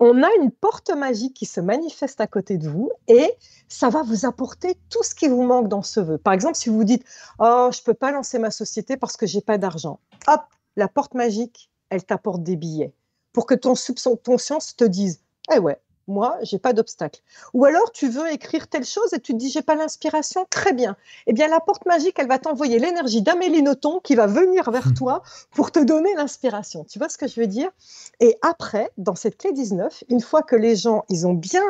on a une porte magique qui se manifeste à côté de vous et ça va vous apporter tout ce qui vous manque dans ce vœu. Par exemple, si vous dites "Oh, je peux pas lancer ma société parce que j'ai pas d'argent." Hop, la porte magique, elle t'apporte des billets pour que ton subconscient te dise "Eh ouais, moi, j'ai pas d'obstacle. Ou alors, tu veux écrire telle chose et tu te dis, j'ai pas l'inspiration. Très bien. Eh bien, la porte magique, elle va t'envoyer l'énergie d'Amélie Nothomb qui va venir vers hmm. toi pour te donner l'inspiration. Tu vois ce que je veux dire? Et après, dans cette clé 19, une fois que les gens, ils ont bien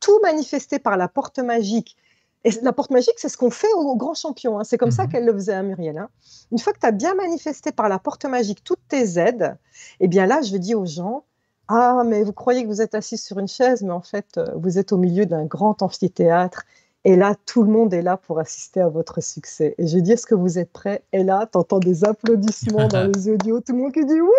tout manifesté par la porte magique, et la porte magique, c'est ce qu'on fait aux, grands champions. Hein. C'est comme ça hmm. qu'elle le faisait à hein, Muriel. Hein. Une fois que tu as bien manifesté par la porte magique toutes tes aides, eh bien là, je dis aux gens, ah, mais vous croyez que vous êtes assis sur une chaise, mais en fait, euh, vous êtes au milieu d'un grand amphithéâtre et là, tout le monde est là pour assister à votre succès. Et je dis, est-ce que vous êtes prêts Et là, tu entends des applaudissements dans les audios. Tout le monde qui dit, wouhou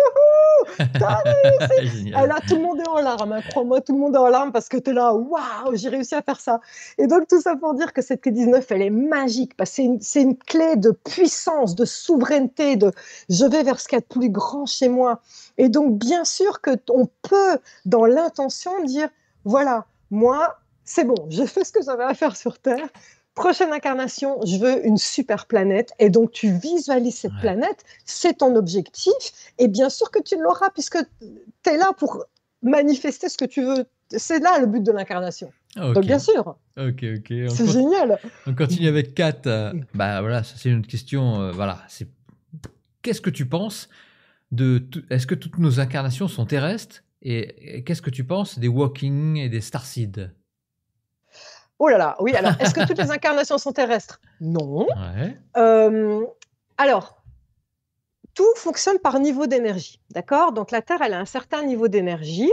Et là, tout le monde est en larmes. Hein, crois-moi, tout le monde est en larmes parce que tu es là, waouh, j'ai réussi à faire ça. Et donc, tout ça pour dire que cette clé 19, elle est magique. c'est une, clé de puissance, de souveraineté, de je vais vers ce qu'il y a de plus grand chez moi. Et donc, bien sûr que on peut, dans l'intention, dire, voilà, moi, c'est bon, je fais ce que j'avais à faire sur Terre. Prochaine incarnation, je veux une super planète. Et donc, tu visualises cette planète, c'est ton objectif. Et bien sûr que tu l'auras, puisque tu es là pour manifester ce que tu veux. C'est là le but de l'incarnation. Donc, bien sûr. Ok, ok. C'est génial. On continue avec Kat. bah voilà, c'est une autre question. Euh, voilà, c'est qu'est-ce que tu penses de est-ce que toutes nos incarnations sont terrestres et, qu'est-ce que tu penses des walking et des starseeds Oh là là, oui, alors, est-ce que toutes les incarnations sont terrestres Non. Euh, alors, tout fonctionne par niveau d'énergie, d'accord Donc, la Terre, elle a un certain niveau d'énergie.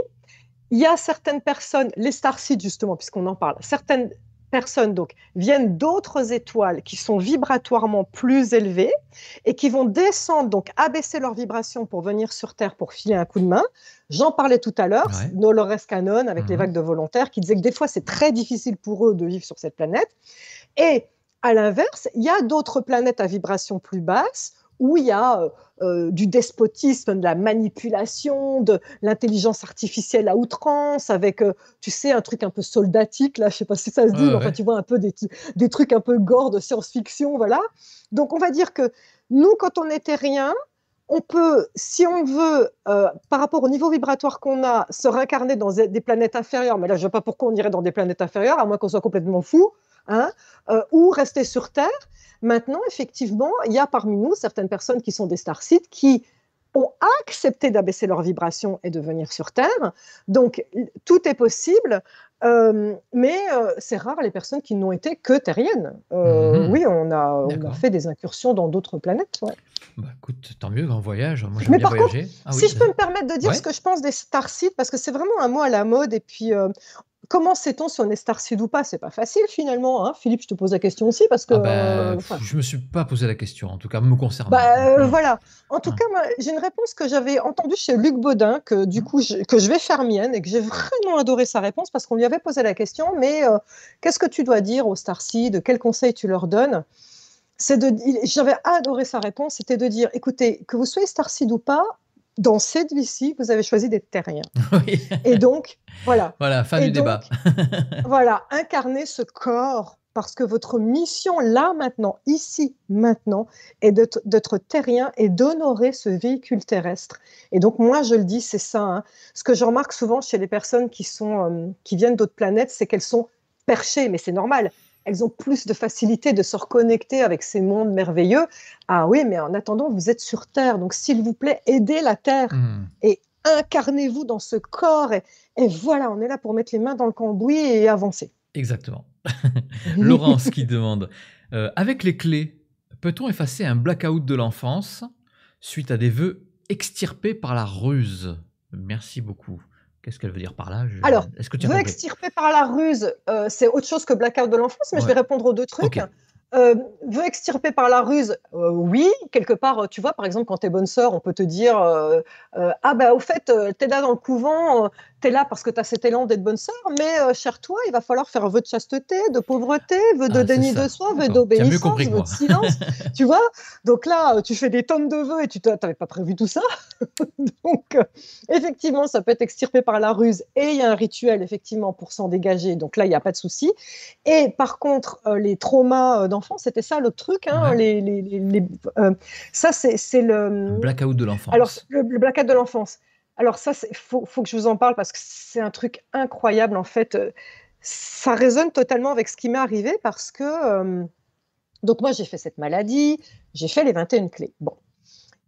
Il y a certaines personnes, les starseeds justement, puisqu'on en parle, certaines personnes donc viennent d'autres étoiles qui sont vibratoirement plus élevées et qui vont descendre donc abaisser leurs vibrations pour venir sur Terre pour filer un coup de main. J'en parlais tout à l'heure, Nolores avec les mhm. vagues de volontaires qui disaient que des fois c'est très difficile pour eux de vivre sur cette planète. Et à l'inverse, il y a d'autres planètes à vibrations plus basses où il y a euh, euh, du despotisme, de la manipulation, de l'intelligence artificielle à outrance, avec, euh, tu sais, un truc un peu soldatique, là, je sais pas si ça se dit, mais tu vois, un peu des, trucs un peu gore de science-fiction, voilà. Donc, on va dire que nous, quand on n'était rien, on peut, si on veut, par rapport au niveau vibratoire qu'on a, se réincarner dans des planètes inférieures, mais là, je ne vois pas pourquoi on irait dans des planètes inférieures, à moins qu'on soit complètement fou. Hein, euh, ou rester sur Terre. Maintenant, effectivement, il y a parmi nous certaines personnes qui sont des starsites qui ont accepté d'abaisser leur vibration et de venir sur Terre. Donc, tout est possible, euh, mais euh, c'est rare les personnes qui n'ont été que terriennes. Mhm. Oui, on a, fait des incursions dans d'autres planètes. Ouais. Bah, écoute, tant mieux, grand voyage. Moi, mais par Contre, ah si je peux me permettre de dire ce que je pense des Starcites, parce que c'est vraiment un mot à la mode, et puis comment sait-on si on est Starseed ou pas C'est pas facile finalement. Hein Philippe, je te pose la question aussi parce que. Ah bah, euh, je me suis pas posé la question, en tout cas, me concernant. Bah, euh, voilà. En tout hein. cas, j'ai une réponse que j'avais entendue chez Luc Baudin, que du hein. coup, je, que je vais faire mienne et que j'ai vraiment adoré sa réponse parce qu'on lui avait posé la question mais euh, qu'est-ce que tu dois dire aux Starseed Quel conseil tu leur donnes C'est de. j'avais adoré sa réponse, c'était de dire, écoutez, que vous soyez Starseed ou pas, dans cette vie-ci, vous avez choisi d'être terrien. Et donc, voilà. Voilà, fin du débat. voilà, incarner ce corps, parce que votre mission là, maintenant, ici, maintenant, est d'être terrien et d'honorer ce véhicule terrestre. Et donc, moi, je le dis, c'est ça. Hein. Ce que je remarque souvent chez les personnes qui, sont, euh, qui viennent d'autres planètes, c'est qu'elles sont perchées, mais c'est normal elles ont plus de facilité de se reconnecter avec ces mondes merveilleux. Ah oui, mais en attendant, vous êtes sur Terre, donc s'il vous plaît, aidez la Terre hmm. et incarnez-vous dans ce corps. Et, voilà, on est là pour mettre les mains dans le cambouis et avancer. Exactement. Laurence qui demande, euh, avec les clés, peut-on effacer un blackout de l'enfance suite à des vœux extirpés par la ruse Merci beaucoup. Qu'est-ce qu'elle veut dire par là Alors, est-ce que tu veux extirper par la ruse, euh, c'est autre chose que blackout de l'enfance, mais je vais répondre aux deux trucs. veut extirper par la ruse, euh, oui, quelque part, tu vois, par exemple, quand t'es bonne sœur, on peut te dire euh, Ah, bah, au fait, t'es là dans le couvent, tu es là parce que tu as cet élan d'être bonne sœur, mais euh, cher toi, il va falloir faire un vœu de chasteté, de pauvreté, vœu de ah, déni de soi, vœu d'obéissance, vœu de silence, tu vois. Donc là, euh, tu fais des tonnes de vœux et tu n'avais pas prévu tout ça. Donc, euh, effectivement, ça peut être extirpé par la ruse et il y a un rituel, effectivement, pour s'en dégager. Donc là, il n'y a pas de souci. Et par contre, les traumas d'enfance, c'était ça le truc. Hein, les, ça, c'est le... le... blackout de l'enfance. Alors, le, le blackout de l'enfance. Alors ça, il faut, que je vous en parle parce que c'est un truc incroyable en fait. Euh, ça résonne totalement avec ce qui m'est arrivé parce que euh, donc moi j'ai fait cette maladie, j'ai fait les 21 clés. Bon,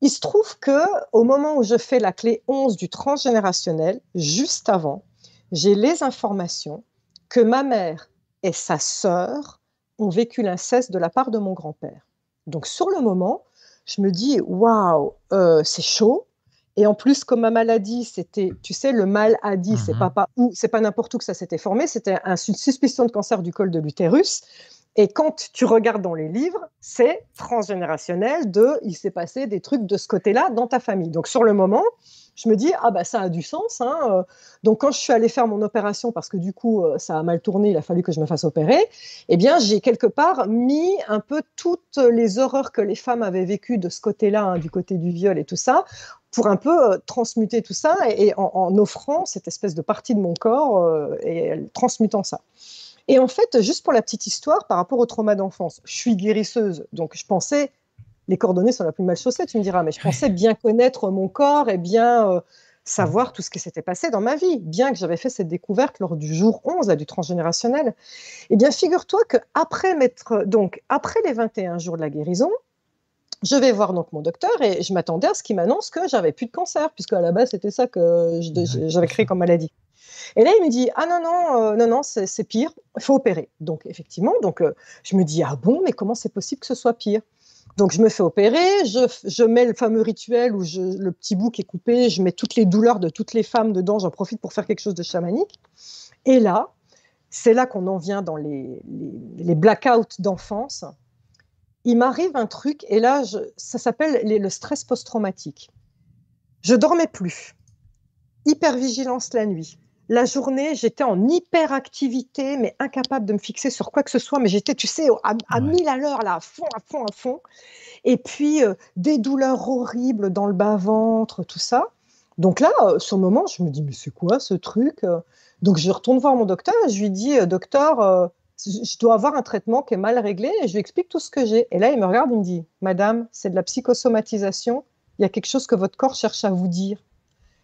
il se trouve que au moment où je fais la clé 11 du transgénérationnel, juste avant, j'ai les informations que ma mère et sa sœur ont vécu l'inceste de la part de mon grand-père. Donc sur le moment, je me dis waouh, euh, c'est chaud et en plus, comme ma maladie, c'était, tu sais, le mal a dit, c'est mhm. pas, n'importe où que ça s'était formé, c'était un, une suspicion de cancer du col de l'utérus. Et quand tu regardes dans les livres, c'est transgénérationnel de, il s'est passé des trucs de ce côté-là dans ta famille. Donc sur le moment, je me dis ah bah ça a du sens. Hein, euh. Donc quand je suis allée faire mon opération parce que du coup euh, ça a mal tourné, il a fallu que je me fasse opérer. Eh bien j'ai quelque part mis un peu toutes les horreurs que les femmes avaient vécues de ce côté-là, hein, du côté du viol et tout ça, pour un peu euh, transmuter tout ça et, en, offrant cette espèce de partie de mon corps euh, et euh, transmutant ça. Et en fait, juste pour la petite histoire, par rapport au trauma d'enfance, je suis guérisseuse, donc je pensais, les coordonnées sont la plus mal chaussée, tu me diras, mais je pensais bien connaître mon corps et bien savoir tout ce qui s'était passé dans ma vie, bien que j'avais fait cette découverte lors du jour 11, là, du transgénérationnel. Eh bien, figure-toi qu'après donc, après les 21 jours de la guérison, je vais voir donc mon docteur et je m'attendais à ce qu'il m'annonce que j'avais plus de cancer, puisque à la base c'était ça que j'avais créé comme maladie. Et là, il me dit ah non non euh, non non c'est pire, il faut opérer. Donc effectivement, donc euh, je me dis ah bon mais comment c'est possible que ce soit pire donc je me fais opérer, je, mets le fameux rituel où le petit bout qui est coupé, je mets toutes les douleurs de toutes les femmes dedans, j'en profite pour faire quelque chose de chamanique. Et là, c'est là qu'on en vient dans les blackouts d'enfance, il m'arrive un truc, et là, ça s'appelle le stress post-traumatique. Je dormais plus. Hypervigilance la nuit. La journée, j'étais en hyperactivité, mais incapable de me fixer sur quoi que ce soit. Mais j'étais, tu sais, à, mille à l'heure, là, à fond, à fond, à fond. Et puis, euh, des douleurs horribles dans le bas-ventre, tout ça. Donc là, euh, sur le moment, je me dis, mais c'est quoi ce truc euh Donc, je retourne voir mon docteur. Je lui dis, docteur, je dois avoir un traitement qui est mal réglé et je lui explique tout ce que j'ai. Et là, il me regarde, il me dit, Madame, c'est de la psychosomatisation, il y a quelque chose que votre corps cherche à vous dire.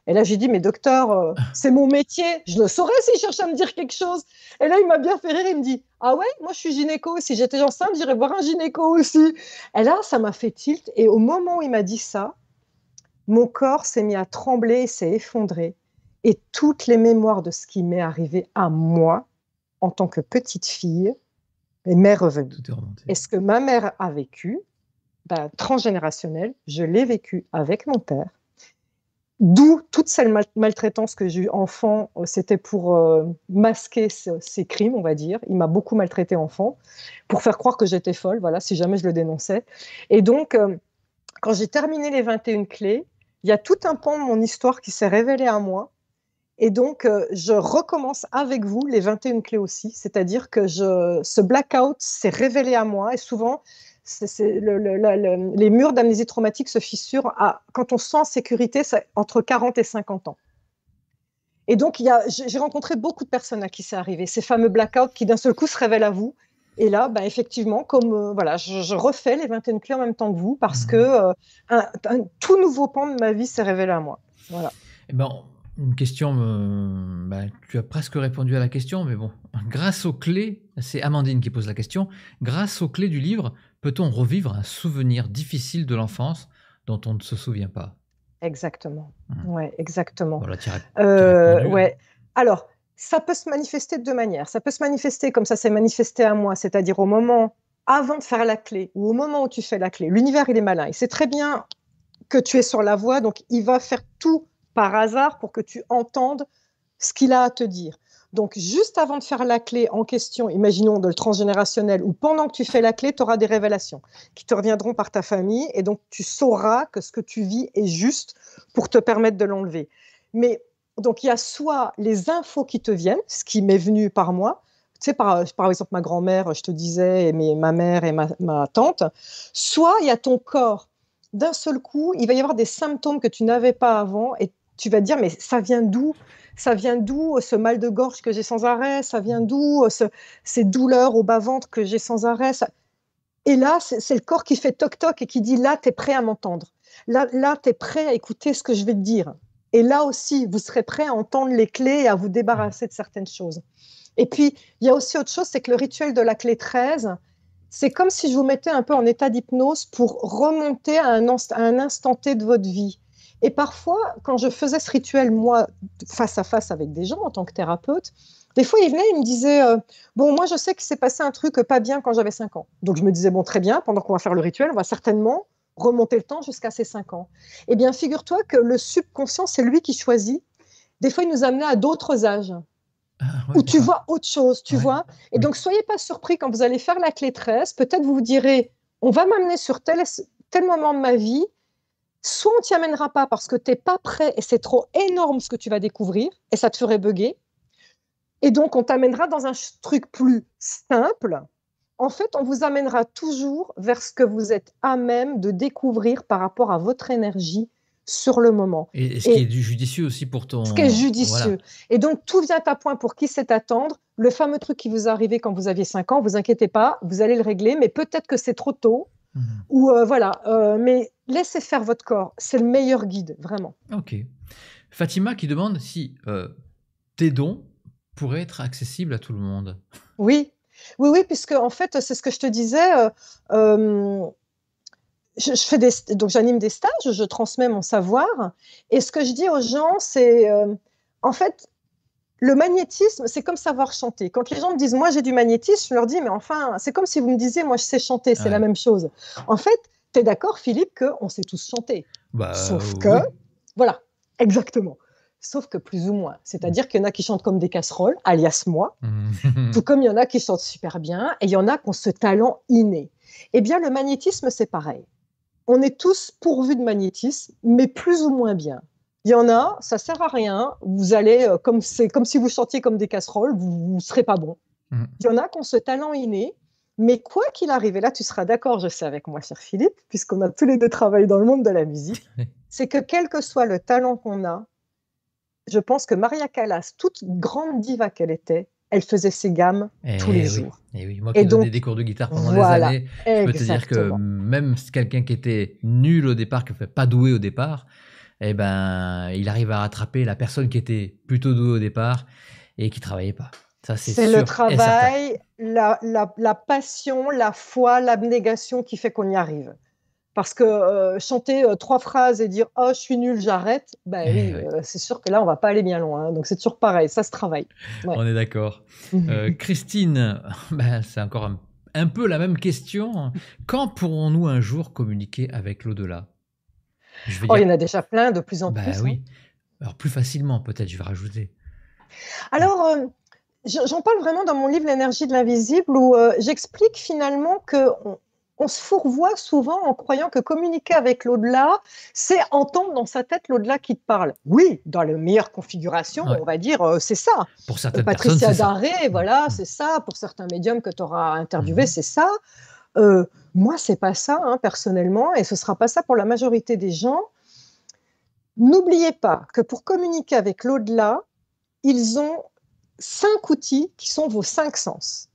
Et là, j'ai dit, mais docteur, euh, c'est mon métier, je le saurais s'il cherche à me dire quelque chose. Et là, il m'a bien fait rire, il me dit, ah ouais, moi je suis gynéco, si j'étais enceinte, j'irais voir un gynéco aussi. Et là, ça m'a fait tilt. Et au moment où il m'a dit ça, mon corps s'est mis à trembler, s'est effondré. Et toutes les mémoires de ce qui m'est arrivé à moi en tant que petite fille et mères revenue. Est, ce que ma mère a vécu, ben, transgénérationnel, je l'ai vécu avec mon père. D'où toute cette maltraitance que j'ai eue enfant, euh, c'était pour euh, masquer ses ces crimes, on va dire. Il m'a beaucoup maltraité enfant, pour faire croire que j'étais folle, voilà, si jamais je le dénonçais. Et donc, euh, quand j'ai terminé les 21 clés, il y a tout un pan de mon histoire qui s'est révélé à moi, et donc, euh, je recommence avec vous les 21 clés aussi, c'est-à-dire que je, ce blackout s'est révélé à moi et souvent, c'est, les murs d'amnésie traumatique se fissurent à, quand on sent en sécurité, c'est entre 40 et 50 ans. Et donc, j'ai rencontré beaucoup de personnes à qui c'est arrivé, ces fameux blackouts qui d'un seul coup se révèlent à vous. Et là, bah, effectivement, comme euh, voilà, je, refais les 21 clés en même temps que vous parce mmh. que euh, un, tout nouveau pan de ma vie s'est révélé à moi. Voilà. Et eh ben, une question, euh, bah, tu as presque répondu à la question, mais bon, grâce aux clés, c'est Amandine qui pose la question, grâce aux clés du livre, peut-on revivre un souvenir difficile de l'enfance dont on ne se souvient pas Exactement, mmh. ouais, exactement. Euh, hein. ouais. Alors, ça peut se manifester de deux manières. Ça peut se manifester comme ça s'est manifesté à moi, c'est-à-dire au moment avant de faire la clé ou au moment où tu fais la clé. L'univers, il est malin. Il sait très bien que tu es sur la voie, donc il va faire tout par hasard pour que tu entendes ce qu'il a à te dire. Donc, juste avant de faire la clé en question, imaginons de le transgénérationnel, ou pendant que tu fais la clé, tu auras des révélations qui te reviendront par ta famille, et donc tu sauras que ce que tu vis est juste pour te permettre de l'enlever. Mais donc, il y a soit les infos qui te viennent, ce qui m'est venu par moi, tu sais, par, exemple, ma grand-mère, je te disais, et ma mère et ma, tante, soit il y a ton corps d'un seul coup, il va y avoir des symptômes que tu n'avais pas avant et tu vas dire, mais ça vient d'où ça vient d'où euh, ce mal de gorge que j'ai sans arrêt Ça vient d'où euh, ces douleurs au bas-ventre que j'ai sans arrêt Et là, c'est le corps qui fait toc-toc et qui dit, là, tu es prêt à m'entendre. Là, là tu es prêt à écouter ce que je vais te dire. Et là aussi, vous serez prêt à entendre les clés et à vous débarrasser de certaines choses. Et puis, il y a aussi autre chose, c'est que le rituel de la clé 13, c'est comme si je vous mettais un peu en état d'hypnose pour remonter à un, à un instant T de votre vie. Et parfois, quand je faisais ce rituel, moi, face à face avec des gens en tant que thérapeute, des fois, ils venaient, ils me disaient euh, Bon, moi, je sais qu'il s'est passé un truc pas bien quand j'avais 5 ans. Donc, je me disais Bon, très bien, pendant qu'on va faire le rituel, on va certainement remonter le temps jusqu'à ces 5 ans. Eh bien, figure-toi que le subconscient, c'est lui qui choisit. Des fois, il nous amenait à d'autres âges. Ah, où tu vois autre chose, tu vois. Et donc, soyez pas surpris quand vous allez faire la clé Peut-être vous vous direz, on va m'amener sur tel, tel moment de ma vie soit on t'y amènera pas parce que t'es pas prêt et c'est trop énorme ce que tu vas découvrir et ça te ferait bugger. Et donc on t'amènera dans un truc plus simple. En fait, on vous amènera toujours vers ce que vous êtes à même de découvrir par rapport à votre énergie sur le moment. Et, ce qui est judicieux aussi pour ton. Ce qui est judicieux. Et donc tout vient à point pour qui sait attendre. Le fameux truc qui vous est arrivé quand vous aviez 5 ans, vous inquiétez pas, vous allez le régler, mais peut-être que c'est trop tôt Mhm. Ou euh, voilà, euh, mais laissez faire votre corps, c'est le meilleur guide, vraiment. Ok. Fatima qui demande si euh, tes dons pourraient être accessibles à tout le monde. Oui, oui, oui, puisque en fait, c'est ce que je te disais. Je, fais donc j'anime des stages, je transmets mon savoir, et ce que je dis aux gens, c'est en fait le magnétisme, c'est comme savoir chanter. Quand les gens me disent, moi j'ai du magnétisme, je leur dis, mais enfin, c'est comme si vous me disiez, moi je sais chanter, c'est la même chose. En fait, tu es d'accord, Philippe, qu'on sait tous chanter. Bah, Sauf que, voilà, exactement. Sauf que plus ou moins. C'est-à-dire qu'il y en a qui chantent comme des casseroles, alias moi, mm. tout comme il y en a qui chantent super bien, et il y en a qui ont ce talent inné. Eh bien, le magnétisme, c'est pareil. On est tous pourvus de magnétisme, mais plus ou moins bien. Il y en a, ça sert à rien. Vous allez, euh, comme c'est comme si vous sortiez comme des casseroles, vous ne serez pas bon. Mhm. Il y en a qui ont ce talent inné, mais quoi qu'il arrive, et là tu seras d'accord, je sais, avec moi, cher Philippe, puisqu'on a tous les deux travaillé dans le monde de la musique, c'est que quel que soit le talent qu'on a, je pense que Maria Callas, toute grande diva qu'elle était, elle faisait ses gammes eh tous les jours. Et eh oui, moi qui ai des cours de guitare pendant des années, je peux te dire que même quelqu'un qui était nul au départ, qui ne pas doué au départ, eh ben, il arrive à rattraper la personne qui était plutôt douée au départ et qui travaillait pas. Ça, c'est le travail, la, passion, la foi, l'abnégation qui fait qu'on y arrive. Parce que euh, chanter euh, trois phrases et dire oh je suis nul j'arrête, ben eh euh, c'est sûr que là on va pas aller bien loin. Hein. donc c'est toujours pareil, ça se travaille. On est d'accord. Mhm. Christine, ben, c'est encore un peu la même question. Quand pourrons-nous un jour communiquer avec l'au-delà Oh, il y en a déjà plein de plus en bah, plus. Oui. Hein. Alors plus facilement peut-être, je vais rajouter. Alors, euh, j'en parle vraiment dans mon livre L'énergie de l'invisible où euh, j'explique finalement que on, se fourvoie souvent en croyant que communiquer avec l'au-delà, c'est entendre dans sa tête l'au-delà qui te parle. Oui, dans la meilleure configuration, on va dire euh, c'est ça. Pour certaines Patricia personnes, Daré, ça. voilà, mm. c'est ça. Pour certains médiums que tu auras interviewés, mm. c'est ça. Moi, c'est pas ça, hein, personnellement, et ce sera pas ça pour la majorité des gens. N'oubliez pas que pour communiquer avec l'au-delà, ils ont cinq outils qui sont vos cinq sens.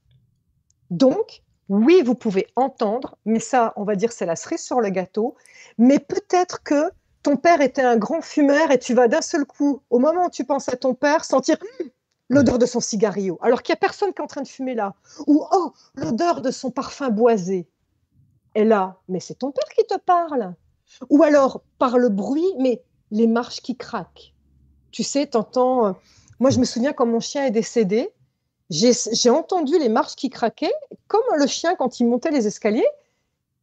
Donc, oui, vous pouvez entendre, mais ça, on va dire, c'est la cerise sur le gâteau. Mais peut-être que ton père était un grand fumeur et tu vas d'un seul coup, au moment où tu penses à ton père, sentir hmm, l'odeur de son cigario, alors qu'il n'y a personne qui est en train de fumer là. Ou oh, l'odeur de son parfum boisé elle là, mais c'est ton père qui te parle. Ou alors, par le bruit, mais les marches qui craquent. Tu sais, t'entends. Euh, moi, je me souviens quand mon chien est décédé, j'ai entendu les marches qui craquaient, comme le chien quand il montait les escaliers.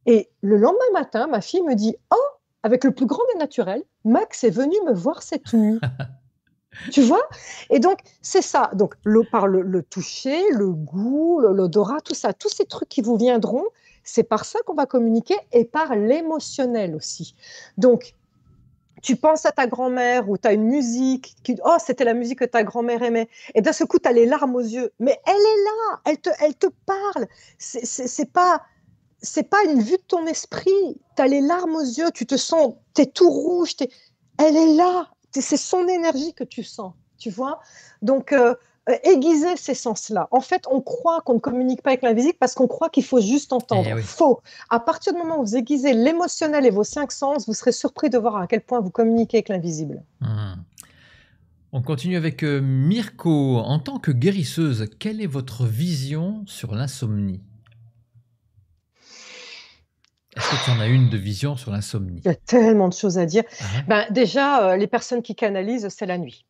Et le lendemain matin, ma fille me dit Oh, avec le plus grand des naturels, Max est venu me voir cette nuit. tu vois Et donc, c'est ça. Donc, le, par le toucher, le goût, l'odorat, tout ça, tous ces trucs qui vous viendront c'est par ça qu'on va communiquer et par l'émotionnel aussi. Donc, tu penses à ta grand-mère ou tu as une musique, qui, oh, c'était la musique que ta grand-mère aimait, et d'un seul coup, tu as les larmes aux yeux. Mais elle est là, elle te, elle te parle. C'est pas. C'est pas une vue de ton esprit. Tu as les larmes aux yeux, tu te sens, tu es tout rouge. elle est là. c'est son énergie que tu sens, tu vois. Donc, euh, euh, aiguiser ces sens-là. En fait, on croit qu'on ne communique pas avec l'invisible parce qu'on croit qu'il faut juste entendre. Eh Faux. À partir du moment où vous aiguisez l'émotionnel et vos cinq sens, vous serez surpris de voir à quel point vous communiquez avec l'invisible. Hmm. On continue avec euh, Mirko. En tant que guérisseuse, quelle est votre vision sur l'insomnie est-ce que tu en as une de vision sur l'insomnie Il y a tellement de choses à dire. Ah ben, déjà, euh, les personnes qui canalisent, c'est la nuit.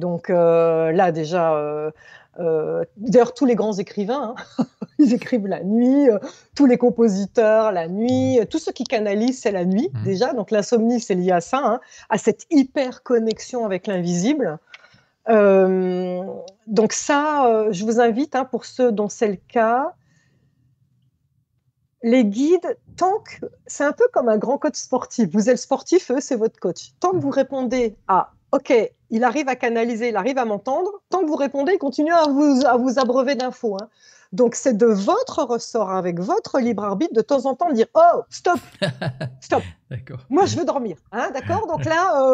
Donc euh, là, déjà, euh, euh, d'ailleurs, tous les grands écrivains, hein, ils écrivent la nuit, tous les compositeurs, la nuit, mm. tout ceux qui canalisent, c'est la nuit, mm. déjà. Donc l'insomnie, c'est lié à ça, hein, à cette hyper-connexion avec l'invisible. donc ça, je vous invite, hein, pour ceux dont c'est le cas, les guides, tant que c'est un peu comme un grand coach sportif, vous êtes sportif, eux, c'est votre coach. Tant que vous mm. répondez à OK, il arrive à canaliser, il arrive à m'entendre. Tant que vous répondez, il continue à vous, abreuver d'infos. Hein. Donc, c'est de votre ressort, avec votre libre arbitre, de temps en temps de dire Oh, stop Stop D'accord. Moi, je veux dormir. Hein, d'accord Donc là,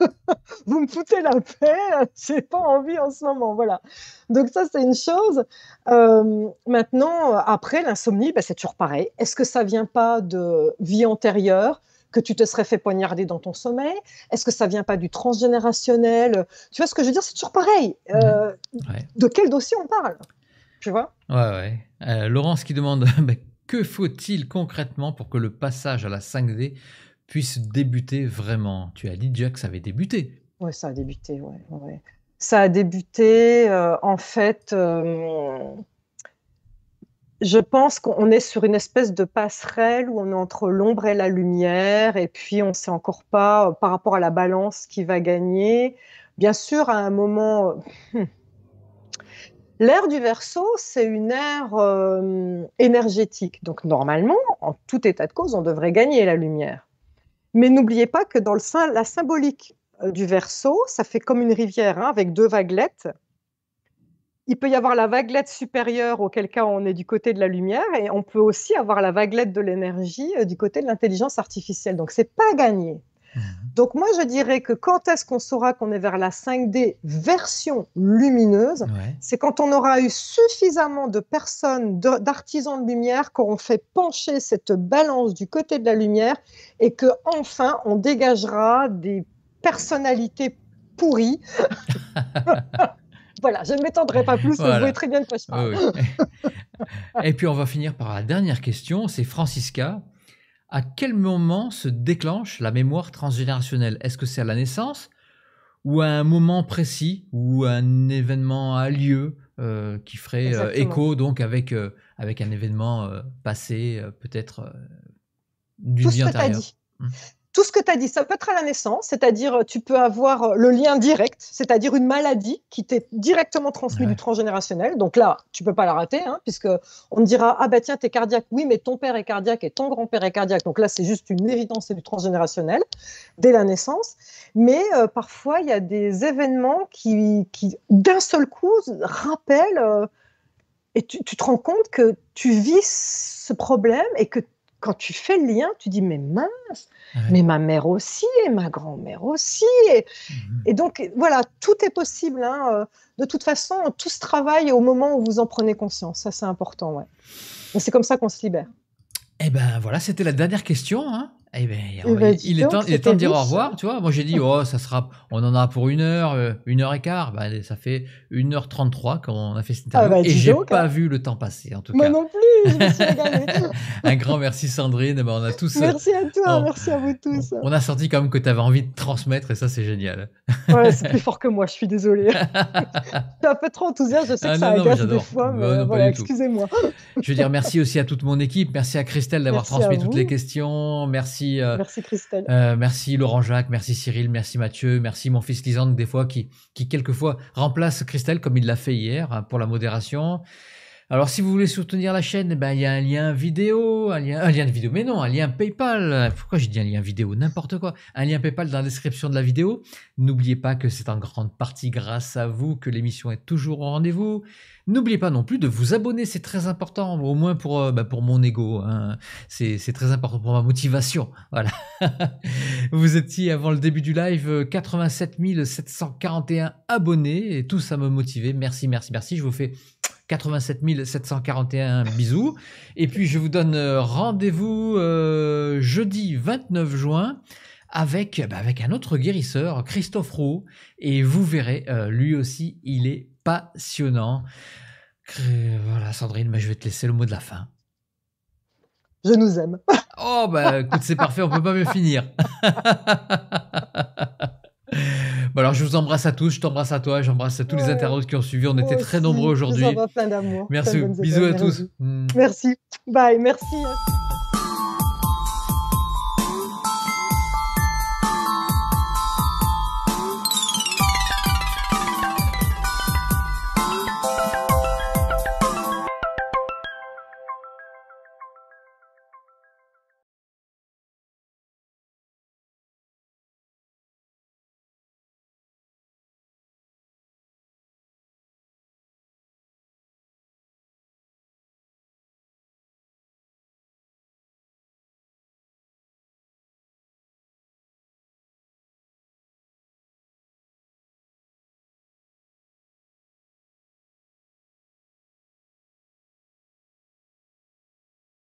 euh, vous me foutez la paix, j'ai pas envie en ce moment. Voilà. Donc, ça, c'est une chose. Euh, maintenant, après, l'insomnie, ben, c'est toujours pareil. Est-ce que ça vient pas de vie antérieure que tu te serais fait poignarder dans ton sommeil Est-ce que ça vient pas du transgénérationnel Tu vois ce que je veux dire C'est toujours pareil. Mmh. Euh, de quel dossier on parle Tu vois Ouais, ouais. Euh, Laurence qui demande bah, que faut-il concrètement pour que le passage à la 5D puisse débuter vraiment Tu as dit déjà que ça avait débuté. Ouais, ça a débuté, ouais. Ça a débuté, euh, en fait, je pense qu'on est sur une espèce de passerelle où on est entre l'ombre et la lumière, et puis on ne sait encore pas euh, par rapport à la balance qui va gagner. Bien sûr, à un moment, euh, hmm, l'ère du verso, c'est une ère euh, énergétique. Donc normalement, en tout état de cause, on devrait gagner la lumière. Mais n'oubliez pas que dans le, la symbolique du verso, ça fait comme une rivière hein, avec deux vaguelettes il peut y avoir la vaguelette supérieure, auquel cas on est du côté de la lumière, et on peut aussi avoir la vaguelette de l'énergie euh, du côté de l'intelligence artificielle. Donc, c'est pas gagné. Mmh. Donc moi je dirais que quand est-ce qu'on saura qu'on est vers la 5D version lumineuse C'est quand on aura eu suffisamment de personnes, d'artisans de, lumière lumière, qu'on fait pencher cette balance du côté de la lumière et que enfin on dégagera des personnalités pourries Voilà, je ne m'étendrai pas plus, vous voyez très bien de quoi je parle. Et puis on va finir par la dernière question, c'est Francisca. À quel moment se déclenche la mémoire transgénérationnelle Est-ce que c'est à la naissance ou à un moment précis où un événement a lieu euh, qui ferait euh, écho donc avec, euh, avec un événement passé, peut-être d'une vie antérieure. Hum tout ce que tu as dit, ça peut être à la naissance, c'est-à-dire euh, tu peux avoir euh, le lien direct, c'est-à-dire une maladie qui t'est directement transmise du transgénérationnel. Donc là, tu peux pas la rater, hein, puisque on te dira ah bah tiens t'es cardiaque, oui mais ton père est cardiaque et ton grand-père est cardiaque. Donc là c'est juste une évidence, et du transgénérationnel dès la naissance. Mais euh, parfois il y a des événements qui, qui d'un seul coup rappellent et tu, tu te rends compte que tu vis ce problème et que quand tu fais le lien, tu dis mais mince, mais ma mère aussi et ma grand-mère aussi. Et, mhm. donc voilà, tout est possible. Hein, euh, de toute façon, tout se travaille au moment où vous en prenez conscience. Ça, c'est important. Ouais. c'est comme ça qu'on se libère. Eh ben voilà, c'était la dernière question. Hein. Eh ben, il, eh ben, est temps, il, de dire au revoir, tu vois. Moi, j'ai dit, oh, ça sera, on en a pour une heure, euh, une heure et quart. Ben, ça fait 1 heure 33 quand on a fait cette interview. Ah bah, et j'ai pas hein. vu le temps passer, en tout cas. non plus, Un grand merci, Sandrine. Bah, on a tous. Merci à toi, merci à vous tous. On a sorti quand même que tu avais envie de transmettre et ça, c'est génial. c'est plus fort que moi, je suis désolée. Tu es un peu trop enthousiaste, je sais ah que non, ça agace des fois, excusez-moi. je veux dire, merci aussi à toute mon équipe. Merci à Christelle d'avoir transmis toutes les questions. Merci euh, merci. Christelle. Euh, merci Laurent Jacques, merci Cyril, merci Mathieu, merci mon fils Lisande des fois qui, qui quelquefois remplace Christelle comme il l'a fait hier hein, pour la modération. Alors si vous voulez soutenir la chaîne, eh ben, il y a un lien vidéo, un lien de vidéo, mais non, un lien PayPal. Pourquoi j'ai dit un lien vidéo N'importe quoi. Un lien PayPal dans la description de la vidéo. N'oubliez pas que c'est en grande partie grâce à vous que l'émission est toujours au rendez-vous. N'oubliez pas non plus de vous abonner, c'est très important, au moins pour, euh, bah, pour mon ego. Hein. C'est très important pour ma motivation. Voilà. vous étiez avant le début du live 87 euh, 741 abonnés et tout ça me motivait. Merci, merci, merci. Je vous fais 87 741 bisous. Et puis je vous donne euh, rendez-vous jeudi 29 juin avec, bah, avec un autre guérisseur, Christophe Roux. Et vous verrez, lui aussi, il est passionnant. Voilà, Sandrine, mais bah, je vais te laisser le mot de la fin. Je nous aime. Oh, bah écoute, c'est parfait, on peut pas mieux finir. Bon bah, alors je vous embrasse à tous, je t'embrasse à toi, j'embrasse à tous les internautes qui ont suivi, on était très nombreux aujourd'hui. Merci, d'amour. bisous à tous. Hmm. Merci, bye, merci.